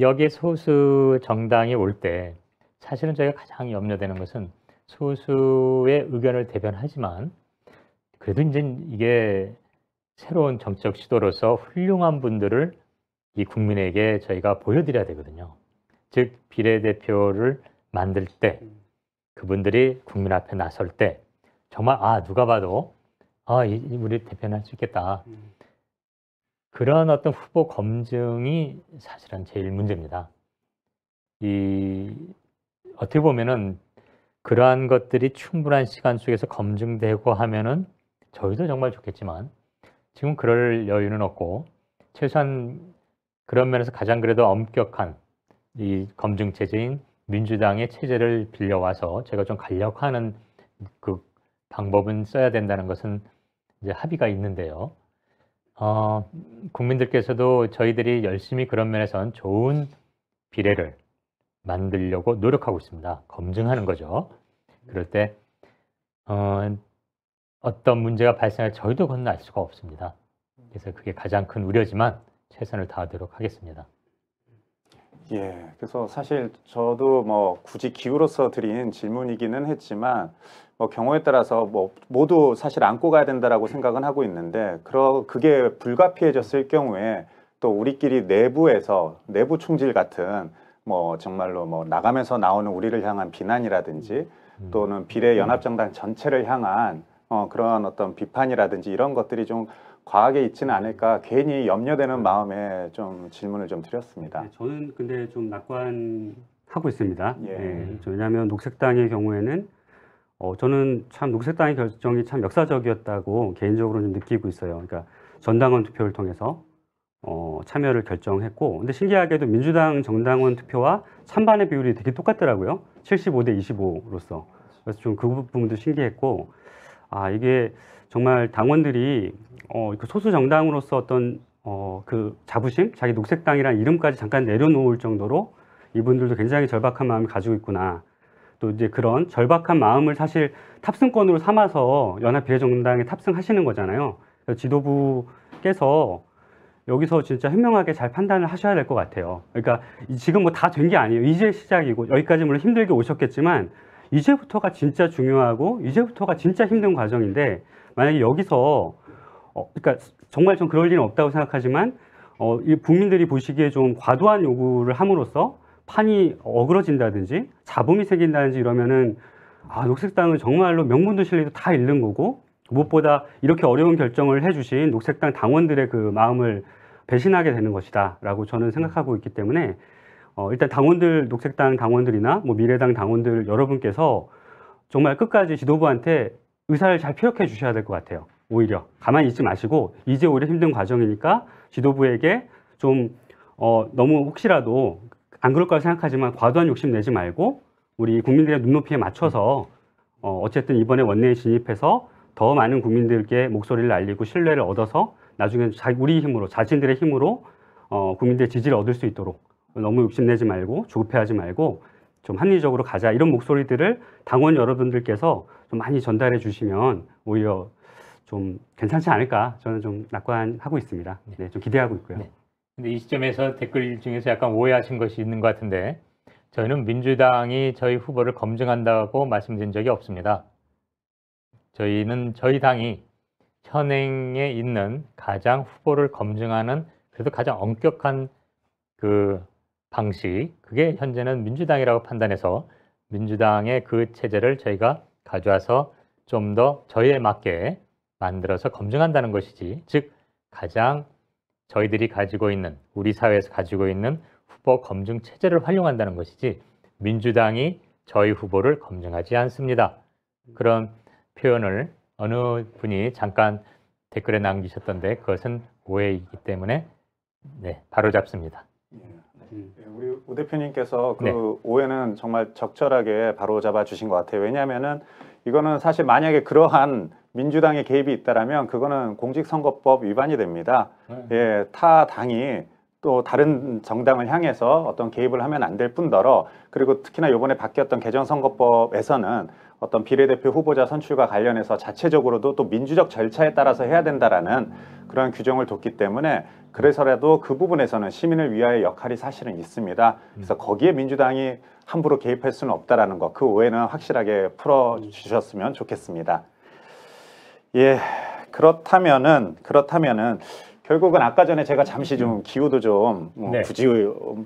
여기 소수 정당이 올 때 사실은 저희가 가장 염려되는 것은 소수의 의견을 대변하지만 그래도 이제 이게 새로운 정치적 시도로서 훌륭한 분들을 이 국민에게 저희가 보여드려야 되거든요. 즉 비례대표를 만들 때 그분들이 국민 앞에 나설 때 정말 아 누가 봐도 아 우리 대변할수 있겠다. 음. 그러한 어떤 후보 검증이 사실은 제일 문제입니다. 이 어떻게 보면은 그러한 것들이 충분한 시간 속에서 검증되고 하면은 저희도 정말 좋겠지만 지금 그럴 여유는 없고 최소한 그런 면에서 가장 그래도 엄격한 이 검증 체제인 민주당의 체제를 빌려와서 제가 좀 간략화하는 그 방법은 써야 된다는 것은 이제 합의가 있는데요. 어, 국민들께서도 저희들이 열심히 그런 면에선 좋은 비례를 만들려고 노력하고 있습니다. 검증하는 거죠. 그럴 때 어, 어떤 문제가 발생할 저희도 건너알 수가 없습니다. 그래서 그게 가장 큰 우려지만 최선을 다하도록 하겠습니다. 예, 그래서 사실 저도 뭐 굳이 기후로서 드린 질문이기는 했지만 뭐 경우에 따라서 뭐 모두 사실 안고 가야 된다라고 생각은 하고 있는데 그러 그게 불가피해졌을 경우에 또 우리끼리 내부에서 내부 총질 같은 뭐 정말로 뭐 나가면서 나오는 우리를 향한 비난이라든지 음. 또는 비례 연합정당 전체를 향한 어 그런 어떤 비판이라든지 이런 것들이 좀 과하게 있지는 않을까 괜히 염려되는 마음에 좀 질문을 좀 드렸습니다. 네, 저는 근데 좀 낙관하고 있습니다. 예. 네, 그렇죠. 왜냐하면 녹색당의 경우에는 어, 저는 참 녹색당의 결정이 참 역사적이었다고 개인적으로 좀 느끼고 있어요. 그러니까 전당원 투표를 통해서 어, 참여를 결정했고 근데 신기하게도 민주당 정당원 투표와 찬반의 비율이 되게 똑같더라고요. 75 대 25로서 그래서 좀 그 부분도 신기했고 아 이게 정말 당원들이 어, 그 소수 정당으로서 어떤 어, 그 자부심, 자기 녹색당이라는 이름까지 잠깐 내려놓을 정도로 이분들도 굉장히 절박한 마음을 가지고 있구나. 또 이제 그런 절박한 마음을 사실 탑승권으로 삼아서 연합 비례정당에 탑승하시는 거잖아요. 지도부께서 여기서 진짜 현명하게 잘 판단을 하셔야 될 것 같아요. 그러니까 지금 뭐 다 된 게 아니에요. 이제 시작이고 여기까지 물론 힘들게 오셨겠지만 이제부터가 진짜 중요하고 이제부터가 진짜 힘든 과정인데 만약에 여기서 어, 그러니까 정말 좀 그럴 일은 없다고 생각하지만 어, 이 국민들이 보시기에 좀 과도한 요구를 함으로써 판이 어그러진다든지 잡음이 생긴다든지 이러면은 아, 녹색당은 정말로 명분도 실리도 다 잃는 거고 무엇보다 이렇게 어려운 결정을 해주신 녹색당 당원들의 그 마음을 배신하게 되는 것이다 라고 저는 생각하고 있기 때문에 어, 일단 당원들 녹색당 당원들이나 뭐 미래당 당원들 여러분께서 정말 끝까지 지도부한테 의사를 잘 피력해 주셔야 될 것 같아요. 오히려 가만히 있지 마시고 이제 오히려 힘든 과정이니까 지도부에게 좀 어, 너무 혹시라도 안 그럴 거라 생각하지만 과도한 욕심 내지 말고 우리 국민들의 눈높이에 맞춰서 어, 어쨌든 이번에 원내에 진입해서 더 많은 국민들께 목소리를 알리고 신뢰를 얻어서 나중에 자, 우리 힘으로 자신들의 힘으로 어, 국민들의 지지를 얻을 수 있도록 너무 욕심내지 말고 조급해하지 말고 좀 합리적으로 가자 이런 목소리들을 당원 여러분들께서 좀 많이 전달해 주시면 오히려 좀 괜찮지 않을까 저는 좀 낙관하고 있습니다. 네. 네, 좀 기대하고 있고요. 네. 근데 이 시점에서 댓글 중에서 약간 오해하신 것이 있는 것 같은데 저희는 민주당이 저희 후보를 검증한다고 말씀드린 적이 없습니다. 저희는 저희 당이 현행에 있는 가장 후보를 검증하는 그래도 가장 엄격한 그 방식 그게 현재는 민주당이라고 판단해서 민주당의 그 체제를 저희가 가져와서 좀 더 저희에 맞게 만들어서 검증한다는 것이지 즉 가장 저희들이 가지고 있는 우리 사회에서 가지고 있는 후보 검증 체제를 활용한다는 것이지 민주당이 저희 후보를 검증하지 않습니다. 그런 표현을 어느 분이 잠깐 댓글에 남기셨던데 그것은 오해이기 때문에 네, 바로 잡습니다. 예. 음. 예, 우리 오 대표님께서 그 네. 오해는 정말 적절하게 바로 잡아 주신 것 같아요. 왜냐하면은 이거는 사실 만약에 그러한 민주당의 개입이 있다라면 그거는 공직선거법 위반이 됩니다. 네. 예, 타 당이 또 다른 정당을 향해서 어떤 개입을 하면 안 될 뿐더러 그리고 특히나 요번에 바뀌었던 개정선거법에서는 어떤 비례대표 후보자 선출과 관련해서 자체적으로도 또 민주적 절차에 따라서 해야 된다라는 그런 규정을 뒀기 때문에 그래서라도 그 부분에서는 시민을 위하여 역할이 사실은 있습니다. 그래서 음. 거기에 민주당이 함부로 개입할 수는 없다라는 것, 그 오해는 확실하게 풀어주셨으면 좋겠습니다. 예, 그렇다면은 그렇다면은 결국은 아까 전에 제가 잠시 좀 기후도 좀 네. 굳이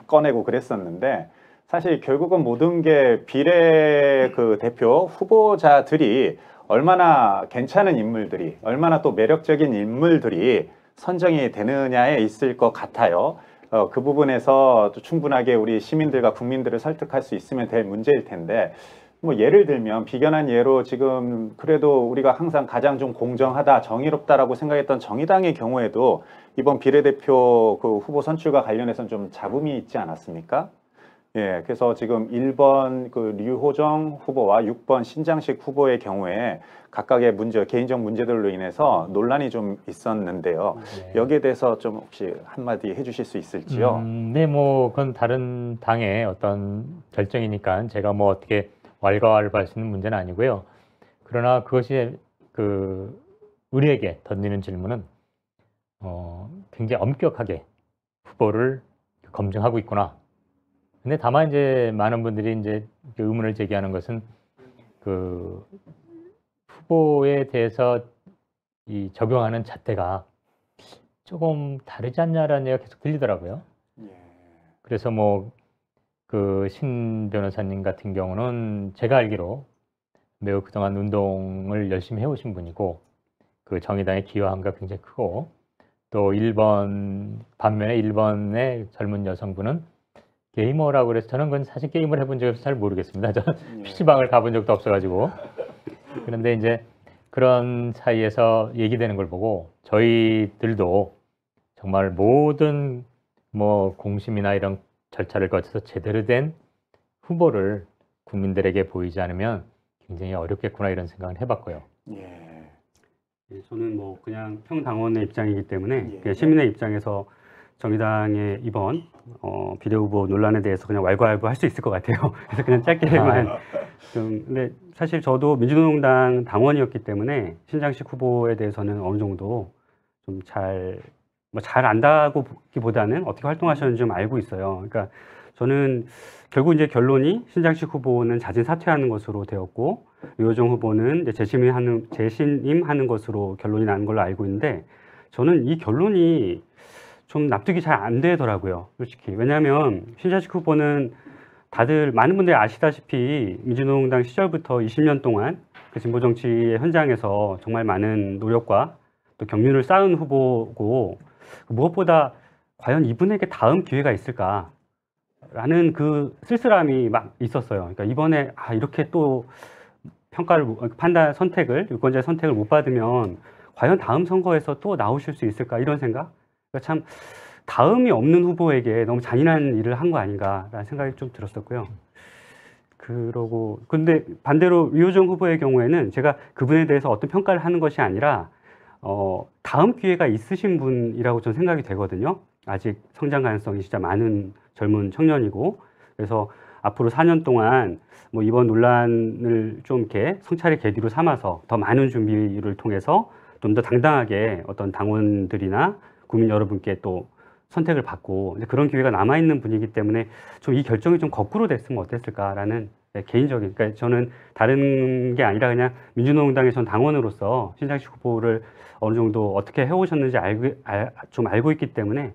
꺼내고 그랬었는데 사실 결국은 모든 게 비례 그 대표 후보자들이 얼마나 괜찮은 인물들이 얼마나 또 매력적인 인물들이 선정이 되느냐에 있을 것 같아요. 어, 그 부분에서 충분하게 우리 시민들과 국민들을 설득할 수 있으면 될 문제일 텐데 뭐 예를 들면 비견한 예로 지금 그래도 우리가 항상 가장 좀 공정하다 정의롭다라고 생각했던 정의당의 경우에도 이번 비례대표 그 후보 선출과 관련해서는 좀 잡음이 있지 않았습니까? 예, 그래서 지금 1번 그 류호정 후보와 6번 신장식 후보의 경우에 각각의 문제, 개인적 문제들로 인해서 논란이 좀 있었는데요. 네. 여기에 대해서 좀 혹시 한마디 해주실 수 있을지요? 음, 네, 뭐 그건 다른 당의 어떤 결정이니까 제가 뭐 어떻게 왈가왈부할 수 있는 문제는 아니고요. 그러나 그것이 그 우리에게 던지는 질문은 어, 굉장히 엄격하게 후보를 검증하고 있구나. 근데 다만 이제 많은 분들이 이제 의문을 제기하는 것은 그 후보에 대해서 이 적용하는 잣대가 조금 다르지 않냐라는 얘기가 계속 들리더라고요. 예. 그래서 뭐 그 신 변호사님 같은 경우는 제가 알기로 매우 그동안 운동을 열심히 해오신 분이고 그 정의당의 기여함과 굉장히 크고 또 1번 반면에 1번의 젊은 여성분은 게이머라고 그래서 저는 그건 사실 게임을 해본 적이 없어서 잘 모르겠습니다. [laughs] 저는 PC방을 예. 가본 적도 없어가지고. 그런데 이제 그런 사이에서 얘기되는 걸 보고 저희들도 정말 모든 뭐 공심이나 이런 절차를 거쳐서 제대로 된 후보를 국민들에게 보이지 않으면 굉장히 어렵겠구나 이런 생각을 해봤고요. 예. 네, 저는 뭐 그냥 평당원의 입장이기 때문에 예. 시민의 입장에서 정의당의 이번 어, 비례후보 논란에 대해서 그냥 왈가왈부 할 수 있을 것 같아요. [laughs] 그래서 그냥 짧게만 아. 좀 근데 사실 저도 민주노동당 당원이었기 때문에 신장식 후보에 대해서는 어느 정도 좀잘 뭐잘 뭐 안다고보기보다는 어떻게 활동하셨는지 좀 알고 있어요. 그러니까 저는 결국 이제 결론이 신장식 후보는 자진 사퇴하는 것으로 되었고 유호정 후보는 이제 재신임하는 재신임하는 것으로 결론이 난 걸로 알고 있는데 저는 이 결론이 좀 납득이 잘 안 되더라고요. 솔직히. 왜냐하면 신자식 후보는 다들 많은 분들이 아시다시피 민주노동당 시절부터 20년 동안 그 진보 정치의 현장에서 정말 많은 노력과 또 경륜을 쌓은 후보고 무엇보다 과연 이분에게 다음 기회가 있을까 라는 그 쓸쓸함이 막 있었어요. 그러니까 이번에 아 이렇게 또 평가를 판단 선택을 유권자의 선택을 못 받으면 과연 다음 선거에서 또 나오실 수 있을까 이런 생각 그러니까 참 다음이 없는 후보에게 너무 잔인한 일을 한 거 아닌가라는 생각이 좀 들었었고요. 그러고 근데 반대로 위호정 후보의 경우에는 제가 그분에 대해서 어떤 평가를 하는 것이 아니라 어, 다음 기회가 있으신 분이라고 저는 생각이 되거든요. 아직 성장 가능성이 진짜 많은 젊은 청년이고 그래서 앞으로 4년 동안 뭐 이번 논란을 좀 이렇게 성찰의 계기로 삼아서 더 많은 준비를 통해서 좀 더 당당하게 어떤 당원들이나 국민 여러분께 또 선택을 받고 그런 기회가 남아 있는 분이기 때문에 좀 이 결정이 좀 거꾸로 됐으면 어땠을까라는 예, 개인적인 그러니까 저는 다른 게 아니라 그냥 민주노동당의 전 당원으로서 신장식 후보를 어느 정도 어떻게 해오셨는지 알고 알, 좀 알고 있기 때문에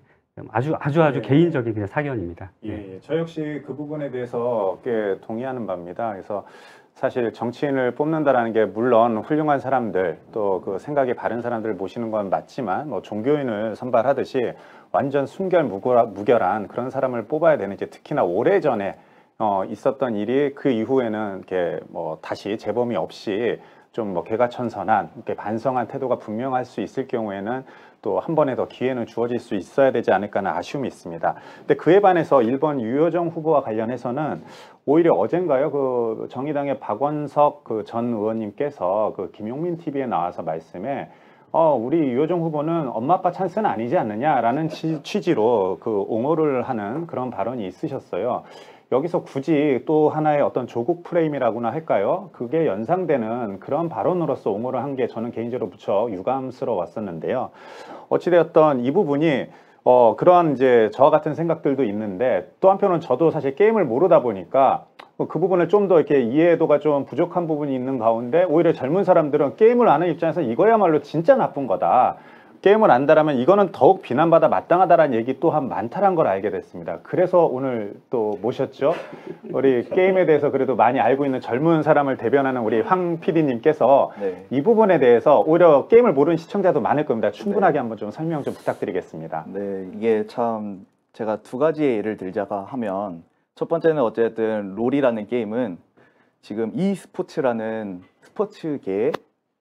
아주 아주 아주 예. 개인적인 그냥 사견입니다. 예. 네. 예, 저 역시 그 부분에 대해서 꽤 동의하는 바입니다. 그래서 사실 정치인을 뽑는다라는 게 물론 훌륭한 사람들 또 그 생각이 바른 사람들을 모시는 건 맞지만 뭐 종교인을 선발하듯이 완전 순결무결한 그런 사람을 뽑아야 되는게 특히나 오래전에 어, 있었던 일이 그 이후에는 이렇게 뭐 다시 재범이 없이 좀뭐 개가 천선한 이렇게 반성한 태도가 분명할 수 있을 경우에는 또 한 번에 더 기회는 주어질 수 있어야 되지 않을까는 아쉬움이 있습니다. 근데 그에 반해서 일본 유여정 후보와 관련해서는 오히려 어젠가요 그 정의당의 박원석 그 전 의원님께서 그 김용민 TV에 나와서 말씀에 어, 우리 유호정 후보는 엄마 아빠 찬스는 아니지 않느냐라는 취지로 그 옹호를 하는 그런 발언이 있으셨어요. 여기서 굳이 또 하나의 어떤 조국 프레임이라고나 할까요? 그게 연상되는 그런 발언으로서 옹호를 한 게 저는 개인적으로 무척 유감스러웠었는데요. 어찌되었던 이 부분이 어, 그런 이제 저와 같은 생각들도 있는데 또 한편은 저도 사실 게임을 모르다 보니까 어, 그 부분을 좀 더 이렇게 이해도가 좀 부족한 부분이 있는 가운데 오히려 젊은 사람들은 게임을 아는 입장에서 이거야말로 진짜 나쁜 거다. 게임을 안다라면 이거는 더욱 비난받아 마땅하다라는 얘기 또한 많다란 걸 알게 됐습니다. 그래서 오늘 또 모셨죠. 우리 게임에 대해서 그래도 많이 알고 있는 젊은 사람을 대변하는 우리 황 PD님께서 네. 이 부분에 대해서 오히려 게임을 모르는 시청자도 많을 겁니다. 충분하게 네. 한번 좀 설명 좀 부탁드리겠습니다. 네, 이게 참 제가 두 가지의 예를 들자가 하면 첫 번째는 어쨌든 롤이라는 게임은 지금 e스포츠라는 스포츠계에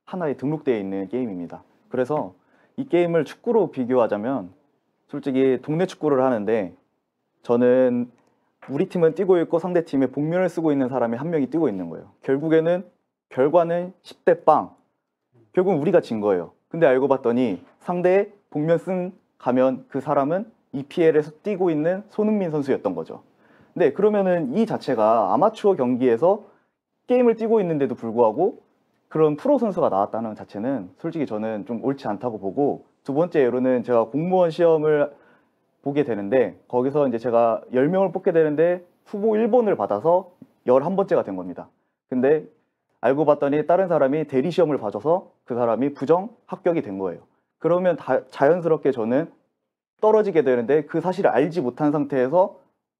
하나의 등록되어 있는 게임입니다. 그래서 이 게임을 축구로 비교하자면 솔직히 동네 축구를 하는데 저는 우리 팀은 뛰고 있고 상대 팀의 복면을 쓰고 있는 사람이 한 명이 뛰고 있는 거예요. 결국에는 결과는 10대 빵. 결국은 우리가 진 거예요. 근데 알고 봤더니 상대의 복면 쓴 가면 그 사람은 EPL에서 뛰고 있는 손흥민 선수였던 거죠. 근데 그러면은 이 자체가 아마추어 경기에서 게임을 뛰고 있는데도 불구하고 그런 프로 선수가 나왔다는 자체는 솔직히 저는 좀 옳지 않다고 보고 두 번째로는 제가 공무원 시험을 보게 되는데 거기서 이제 제가 10명을 뽑게 되는데 후보 1번을 받아서 11번째가 된 겁니다. 근데 알고 봤더니 다른 사람이 대리 시험을 봐줘서 그 사람이 부정 합격이 된 거예요. 그러면 다, 자연스럽게 저는 떨어지게 되는데 그 사실을 알지 못한 상태에서 너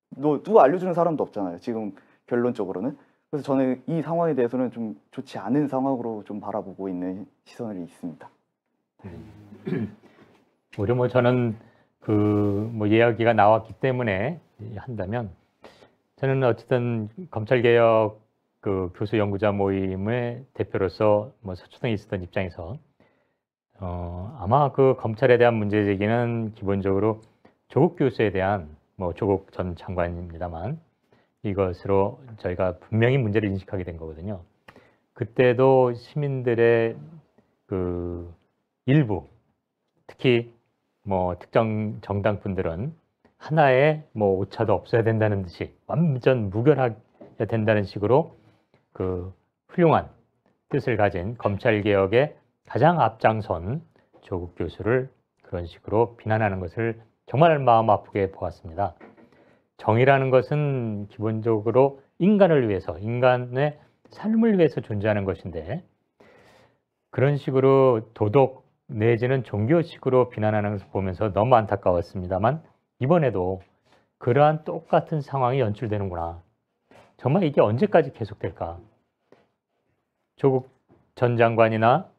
뭐 누가 알려주는 사람도 없잖아요. 지금 결론적으로는 그래서 저는 이 상황에 대해서는 좀 좋지 않은 상황으로 좀 바라보고 있는 시선이 있습니다. 네. [clears throat] 오히뭐 저는 그 뭐 이야기가 나왔기 때문에 한다면 저는 어쨌든 검찰 개혁 그 교수 연구자 모임의 대표로서 뭐 서초동에 있었던 입장에서 어 아마 그 검찰에 대한 문제 제기는 기본적으로 조국 교수에 대한 뭐 조국 전 장관입니다만 이것으로 저희가 분명히 문제를 인식하게 된 거거든요. 그때도 시민들의 그 일부 특히 뭐 특정 정당 분들은 하나의 뭐 오차도 없어야 된다는 듯이 완전 무결하게 된다는 식으로 그 훌륭한 뜻을 가진 검찰 개혁의 가장 앞장선 조국 교수를 그런 식으로 비난하는 것을 정말 마음 아프게 보았습니다. 정의라는 것은 기본적으로 인간을 위해서, 인간의 삶을 위해서 존재하는 것인데 그런 식으로 도덕 내지는 종교식으로 비난하는 것을 보면서 너무 안타까웠습니다만 이번에도 그러한 똑같은 상황이 연출되는구나. 정말 이게 언제까지 계속될까? 조국 전 장관이나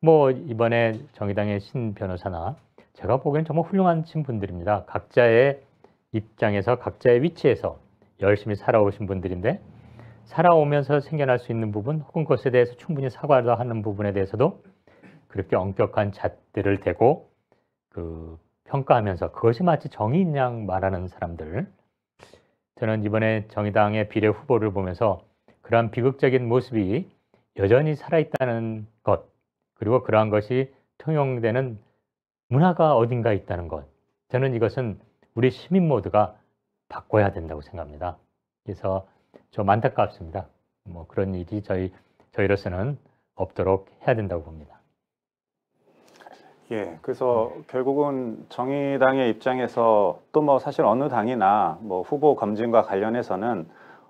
뭐 이번에 정의당의 신 변호사나 제가 보기엔 정말 훌륭한친 분들입니다. 각자의 입장에서 각자의 위치에서 열심히 살아오신 분들인데 살아오면서 생겨날 수 있는 부분 혹은 것에 대해서 충분히 사과를 하는 부분에 대해서도 그렇게 엄격한 잣대를 대고 그 평가하면서 그것이 마치 정의인 양 말하는 사람들 저는 이번에 정의당의 비례 후보를 보면서 그러한 비극적인 모습이 여전히 살아있다는 것 그리고 그러한 것이 통용되는 문화가 어딘가 있다는 것 저는 이것은 우리 시민 모두가 바꿔야 된다고 생각합니다. 그래서 좀 안타깝습니다. 뭐 그런 일이 저희 저희로서는 없도록 해야 된다고 봅니다. 예, 그래서 결국은 정의당의 입장에서 또 뭐 사실 어느 당이나 뭐 후보 검증과 관련해서는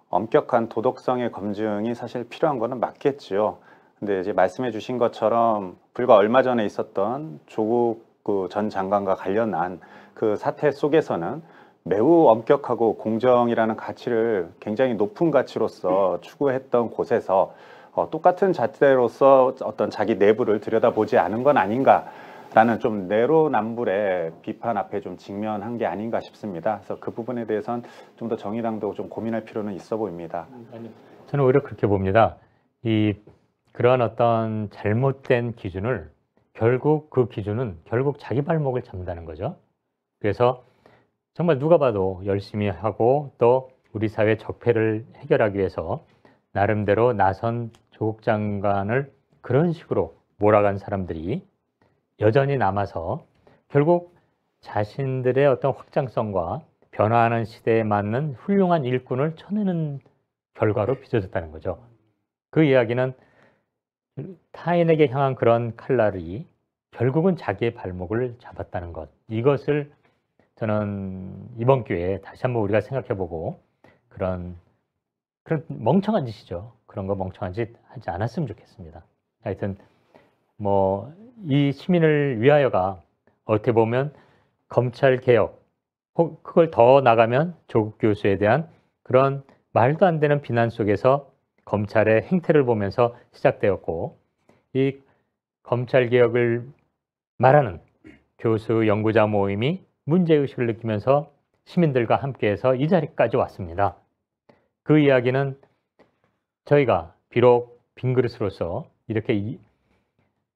엄격한 도덕성의 검증이 사실 필요한 거는 맞겠지요. 근데 이제 말씀해 주신 것처럼 불과 얼마 전에 있었던 조국 그전 장관과 관련한 그 사태 속에서는 매우 엄격하고 공정이라는 가치를 굉장히 높은 가치로서 추구했던 곳에서 어, 똑같은 자태로서 어떤 자기 내부를 들여다보지 않은 건 아닌가라는 좀 내로남불의 비판 앞에 좀 직면한 게 아닌가 싶습니다. 그래서 그 부분에 대해서는 좀 더 정의당도 좀 고민할 필요는 있어 보입니다. 저는 오히려 그렇게 봅니다. 이그러한 어떤 잘못된 기준을 결국 그 기준은 결국 자기 발목을 잡는다는 거죠. 그래서 정말 누가 봐도 열심히 하고 또 우리 사회 적폐를 해결하기 위해서 나름대로 나선 조국 장관을 그런 식으로 몰아간 사람들이 여전히 남아서 결국 자신들의 어떤 확장성과 변화하는 시대에 맞는 훌륭한 일꾼을 쳐내는 결과로 빚어졌다는 거죠. 그 이야기는 타인에게 향한 그런 칼날이 결국은 자기의 발목을 잡았다는 것. 이것을 저는 이번 기회에 다시 한번 우리가 생각해보고 그런 그런 멍청한 짓이죠. 그런 거 멍청한 짓 하지 않았으면 좋겠습니다. 하여튼 뭐 이 시민을 위하여가 어떻게 보면 검찰 개혁 혹 그걸 더 나가면 조국 교수에 대한 그런 말도 안 되는 비난 속에서 검찰의 행태를 보면서 시작되었고 이 검찰 개혁을 말하는 교수 연구자 모임이 문제의식을 느끼면서 시민들과 함께해서 이 자리까지 왔습니다. 그 이야기는 저희가 비록 빈그릇으로서 이렇게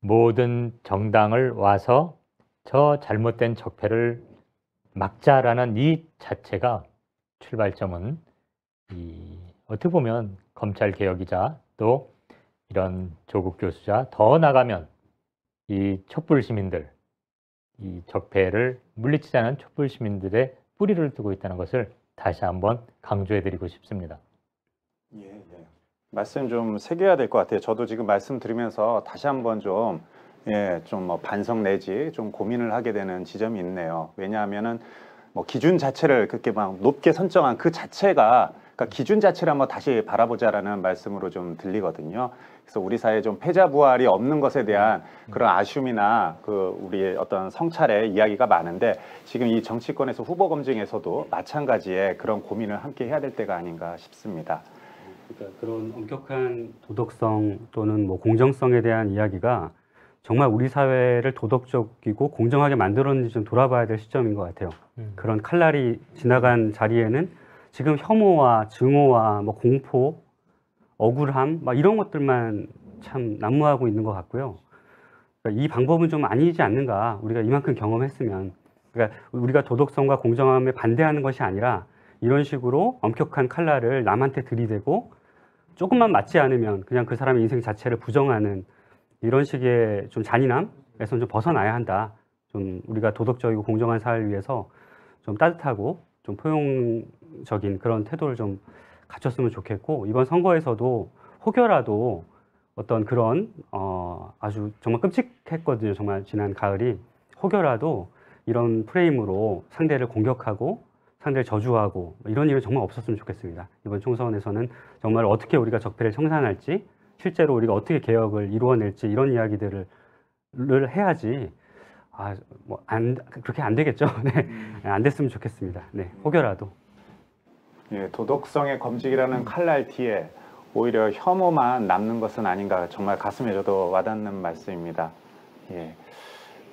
모든 정당을 와서 저 잘못된 적폐를 막자라는 이 자체가 출발점은 이 어떻게 보면 검찰 개혁이자 또 이런 조국 교수자 더 나가면 이 촛불 시민들 이 적폐를 물리치지 않은 촛불 시민들의 뿌리를 두고 있다는 것을 다시 한번 강조해드리고 싶습니다. 예, 예. 말씀 좀 새겨야 될 것 같아요. 저도 지금 말씀 들으면서 다시 한번 좀 예, 좀 뭐 반성 내지 좀 고민을 하게 되는 지점이 있네요. 왜냐하면은 뭐 기준 자체를 그렇게 막 높게 선정한 그 자체가 그러니까 기준 자체를 한번 다시 바라보자라는 말씀으로 좀 들리거든요. 그래서 우리 사회 좀 패자 부활이 없는 것에 대한 그런 아쉬움이나 그 우리의 어떤 성찰의 이야기가 많은데 지금 이 정치권에서 후보 검증에서도 마찬가지의 그런 고민을 함께 해야 될 때가 아닌가 싶습니다. 그러니까 그런 엄격한 도덕성 또는 뭐 공정성에 대한 이야기가 정말 우리 사회를 도덕적이고 공정하게 만들었는지 좀 돌아봐야 될 시점인 것 같아요. 음. 그런 칼날이 지나간 자리에는 지금 혐오와 증오와 뭐 공포 억울함 막 이런 것들만 참 난무하고 있는 것 같고요. 그러니까 이 방법은 좀 아니지 않는가 우리가 이만큼 경험했으면 그러니까 우리가 도덕성과 공정함에 반대하는 것이 아니라 이런 식으로 엄격한 칼날을 남한테 들이대고 조금만 맞지 않으면 그냥 그 사람의 인생 자체를 부정하는 이런 식의 좀 잔인함에서 좀 벗어나야 한다. 좀 우리가 도덕적이고 공정한 사회를 위해서 좀 따뜻하고 좀 포용적인 그런 태도를 좀 갖췄으면 좋겠고 이번 선거에서도 혹여라도 어떤 그런 어, 아주 정말 끔찍했거든요. 정말 지난 가을이 혹여라도 이런 프레임으로 상대를 공격하고 상대를 저주하고 이런 일은 정말 없었으면 좋겠습니다. 이번 총선에서는 정말 어떻게 우리가 적폐를 청산할지 실제로 우리가 어떻게 개혁을 이루어낼지 이런 이야기들을 해야지 아 뭐 안 그렇게 안 되겠죠. [laughs] 네. 음. 안 됐으면 좋겠습니다. 네. 혹여라도. 예, 도덕성의 검증이라는 음. 칼날 뒤에 오히려 혐오만 남는 것은 아닌가 정말 가슴에 저도 와닿는 말씀입니다. 예.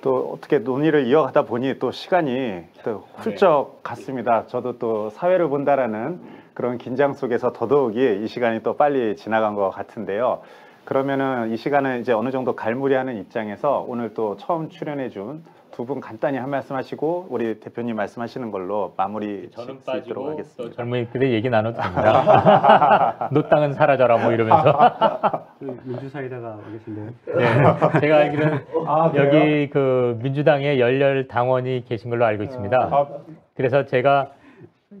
또 어떻게 논의를 이어가다 보니 또 시간이 또 훌쩍 네. 갔습니다. 저도 또 사회를 본다라는 그런 긴장 속에서 더더욱이 이 시간이 또 빨리 지나간 것 같은데요. 그러면은 이 시간은 이제 어느 정도 갈무리하는 입장에서 오늘 또 처음 출연해 준 두분 간단히 한 말씀 하시고 우리 대표님 말씀하시는 걸로 마무리 저는 빠지고 하겠습니다. 또 젊은이들의 얘기 나눠도 니다너 [laughs] 땅은 사라져라 뭐 이러면서 민주사이다가 계신데요. 네, 제가 알기로는 아, 여기 그 민주당의 열렬 당원이 계신 걸로 알고 있습니다. 아, 아. 그래서 제가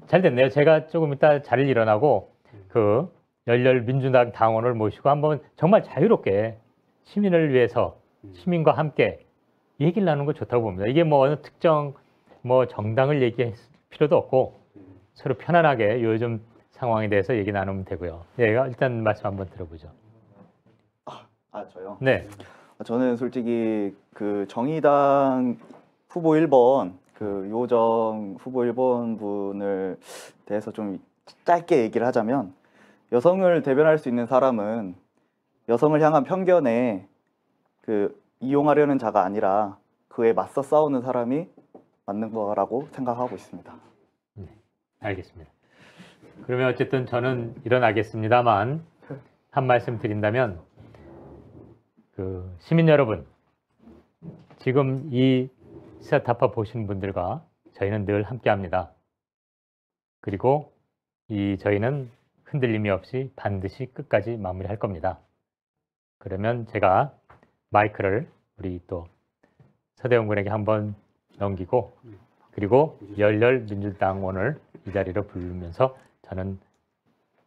잘 됐네요. 제가 조금 이따 자리를 일어나고 그 열렬 민주당 당원을 모시고 한번 정말 자유롭게 시민을 위해서 음. 시민과 함께 얘기를 나누는 거 좋다고 봅니다. 이게 뭐 어느 특정 뭐 정당을 얘기할 필요도 없고 서로 편안하게 요즘 상황에 대해서 얘기 나누면 되고요. 예, 일단 말씀 한번 들어보죠. 아, 아 저요? 네. 아, 저는 솔직히 그 정의당 후보 1번 그 요정 후보 1번 분을 대해서 좀 짧게 얘기를 하자면 여성을 대변할 수 있는 사람은 여성을 향한 편견에 그 이용하려는 자가 아니라 그에 맞서 싸우는 사람이 맞는 거라고 생각하고 있습니다. 네, 알겠습니다. 그러면 어쨌든 저는 일어나겠습니다만 한 말씀 드린다면 그 시민 여러분 지금 이 시사타파 보신 분들과 저희는 늘 함께합니다. 그리고 이 저희는 흔들림이 없이 반드시 끝까지 마무리할 겁니다. 그러면 제가 마이크를 우리 또 서대원 군에게 한번 넘기고 그리고 음. 열렬 민주당원을 이 자리로 부르면서 저는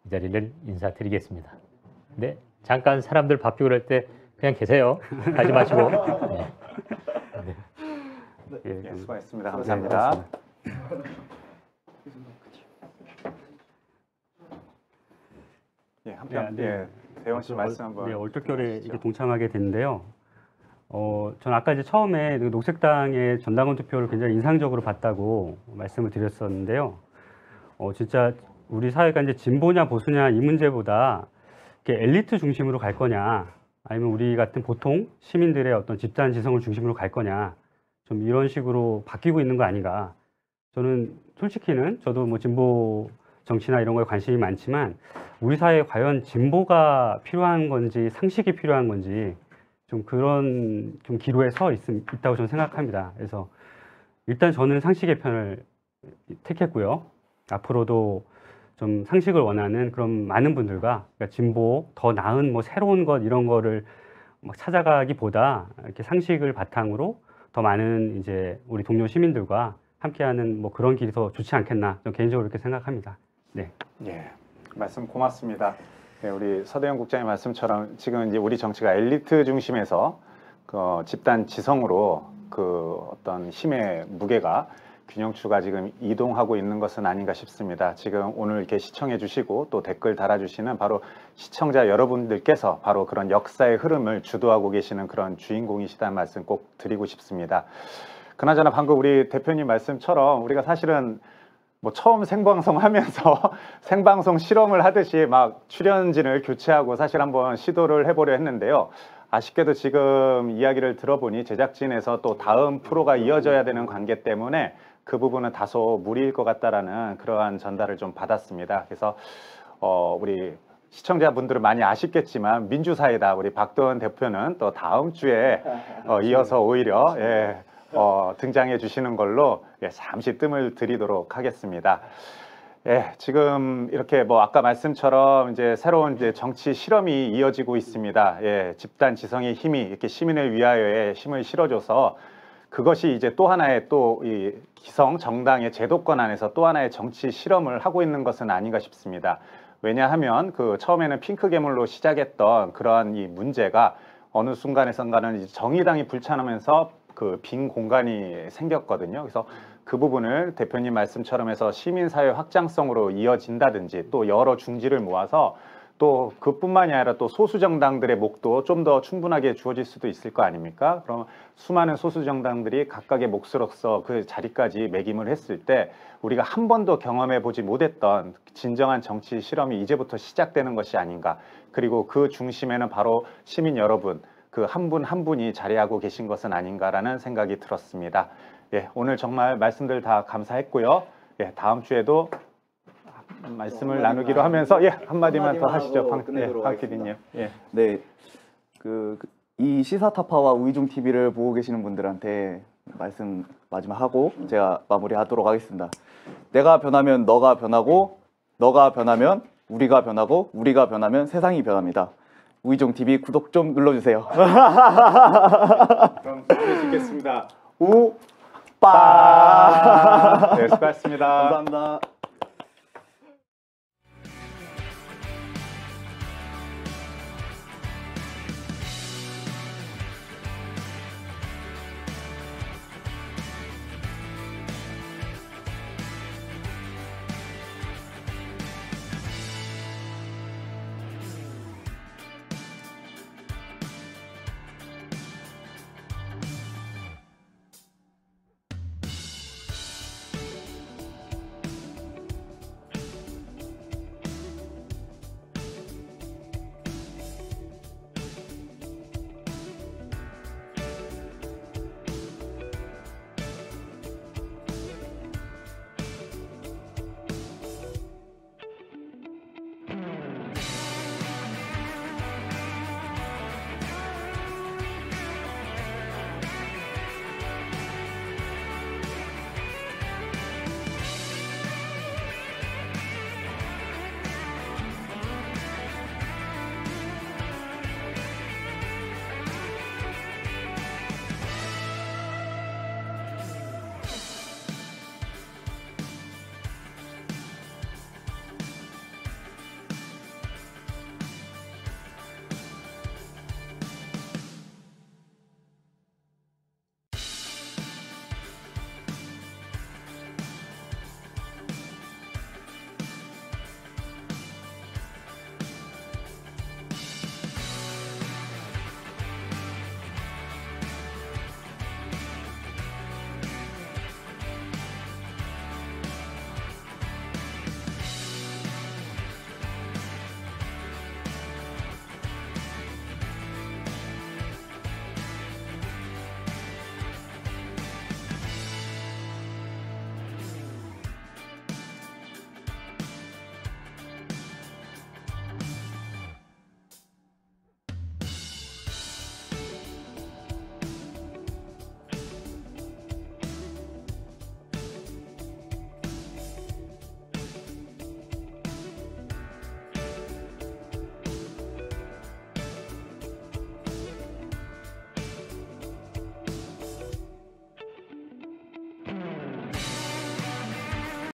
이 자리를 인사드리겠습니다. 네, 잠깐 사람들 바쁘고 때 그냥 계세요. 가지 마시고. [laughs] 네. 네. 네. 예, 네, 그 수고하셨습니다. 네, 감사합니다. 예, 네, 한편 예, 대원 씨 말씀 한번. 네, 얼떨결에 이게 동참하게 됐는데요. 어, 전 아까 이제 처음에 그 녹색당의 전당원 투표를 굉장히 인상적으로 봤다고 말씀을 드렸었는데요. 어, 진짜 우리 사회가 이제 진보냐 보수냐 이 문제보다 이렇게 엘리트 중심으로 갈 거냐 아니면 우리 같은 보통 시민들의 어떤 집단 지성을 중심으로 갈 거냐 좀 이런 식으로 바뀌고 있는 거 아닌가 저는 솔직히는 저도 뭐 진보 정치나 이런 거에 관심이 많지만 우리 사회에 과연 진보가 필요한 건지 상식이 필요한 건지 좀 그런 좀 기로에 서 있, 있다고 저는 생각합니다. 그래서 일단 저는 상식 개편을 택했고요. 앞으로도 좀 상식을 원하는 그런 많은 분들과 그러니까 진보, 더 나은 뭐 새로운 것 이런 거를 막 뭐 찾아가기보다 이렇게 상식을 바탕으로 더 많은 이제 우리 동료 시민들과 함께하는 뭐 그런 길이 더 좋지 않겠나 저 개인적으로 이렇게 생각합니다. 네. 예. 말씀 고맙습니다. 네, 우리 서대영 국장의 말씀처럼 지금 이제 우리 정치가 엘리트 중심에서 그 집단 지성으로 그 어떤 힘의 무게가 균형추가 지금 이동하고 있는 것은 아닌가 싶습니다. 지금 오늘 이렇게 시청해 주시고 또 댓글 달아주시는 바로 시청자 여러분들께서 바로 그런 역사의 흐름을 주도하고 계시는 그런 주인공이시다는 말씀 꼭 드리고 싶습니다. 그나저나 방금 우리 대표님 말씀처럼 우리가 사실은 뭐 처음 생방송 하면서 [laughs] 생방송 실험을 하듯이 막 출연진을 교체하고 사실 한번 시도를 해보려 했는데요. 아쉽게도 지금 이야기를 들어보니 제작진에서 또 다음 프로가 이어져야 되는 관계 때문에 그 부분은 다소 무리일 것 같다라는 그러한 전달을 좀 받았습니다. 그래서 어, 우리 시청자분들은 많이 아쉽겠지만 민주사이다 우리 박도원 대표는 또 다음 주에 어, 이어서 오히려 예, 어, 등장해 주시는 걸로 예, 잠시 뜸을 들이도록 하겠습니다. 예, 지금 이렇게 뭐 아까 말씀처럼 이제 새로운 이제 정치 실험이 이어지고 있습니다. 예, 집단 지성의 힘이 이렇게 시민을 위하여의 힘을 실어줘서 그것이 이제 또 하나의 또 이 기성 정당의 제도권 안에서 또 하나의 정치 실험을 하고 있는 것은 아닌가 싶습니다. 왜냐하면 그 처음에는 핑크 괴물로 시작했던 그러한 이 문제가 어느 순간에선가는 이제 정의당이 불참하면서 그빈 공간이 생겼거든요. 그래서 그 부분을 대표님 말씀처럼 해서 시민사회 확장성으로 이어진다든지 또 여러 중지를 모아서 또 그뿐만이 아니라 또 소수 정당들의 목도 좀 더 충분하게 주어질 수도 있을 거 아닙니까? 그럼 수많은 소수 정당들이 각각의 목으로서그 자리까지 매김을 했을 때 우리가 한 번도 경험해 보지 못했던 진정한 정치 실험이 이제부터 시작되는 것이 아닌가. 그리고 그 중심에는 바로 시민 여러분 그한분한 분이 자리하고 계신 것은 아닌가라는 생각이 들었습니다. 예, 오늘 정말 말씀들 다 감사했고요. 예, 다음 주에도 말씀을 나누기로 하면서 예, 한마디만 더 하시죠. 방, 예, 님 예. 네. 그, 그 이 시사타파와 우이종 TV를 보고 계시는 분들한테 말씀 마지막 하고 제가 마무리하도록 하겠습니다. 내가 변하면 너가 변하고 너가 변하면 우리가 변하고 우리가 변하면 세상이 변합니다. 우이종 TV 구독 좀 눌러주세요. [laughs] 그럼 보겠습니다우 빠. 네, 수고하셨습니다. 감사합니다.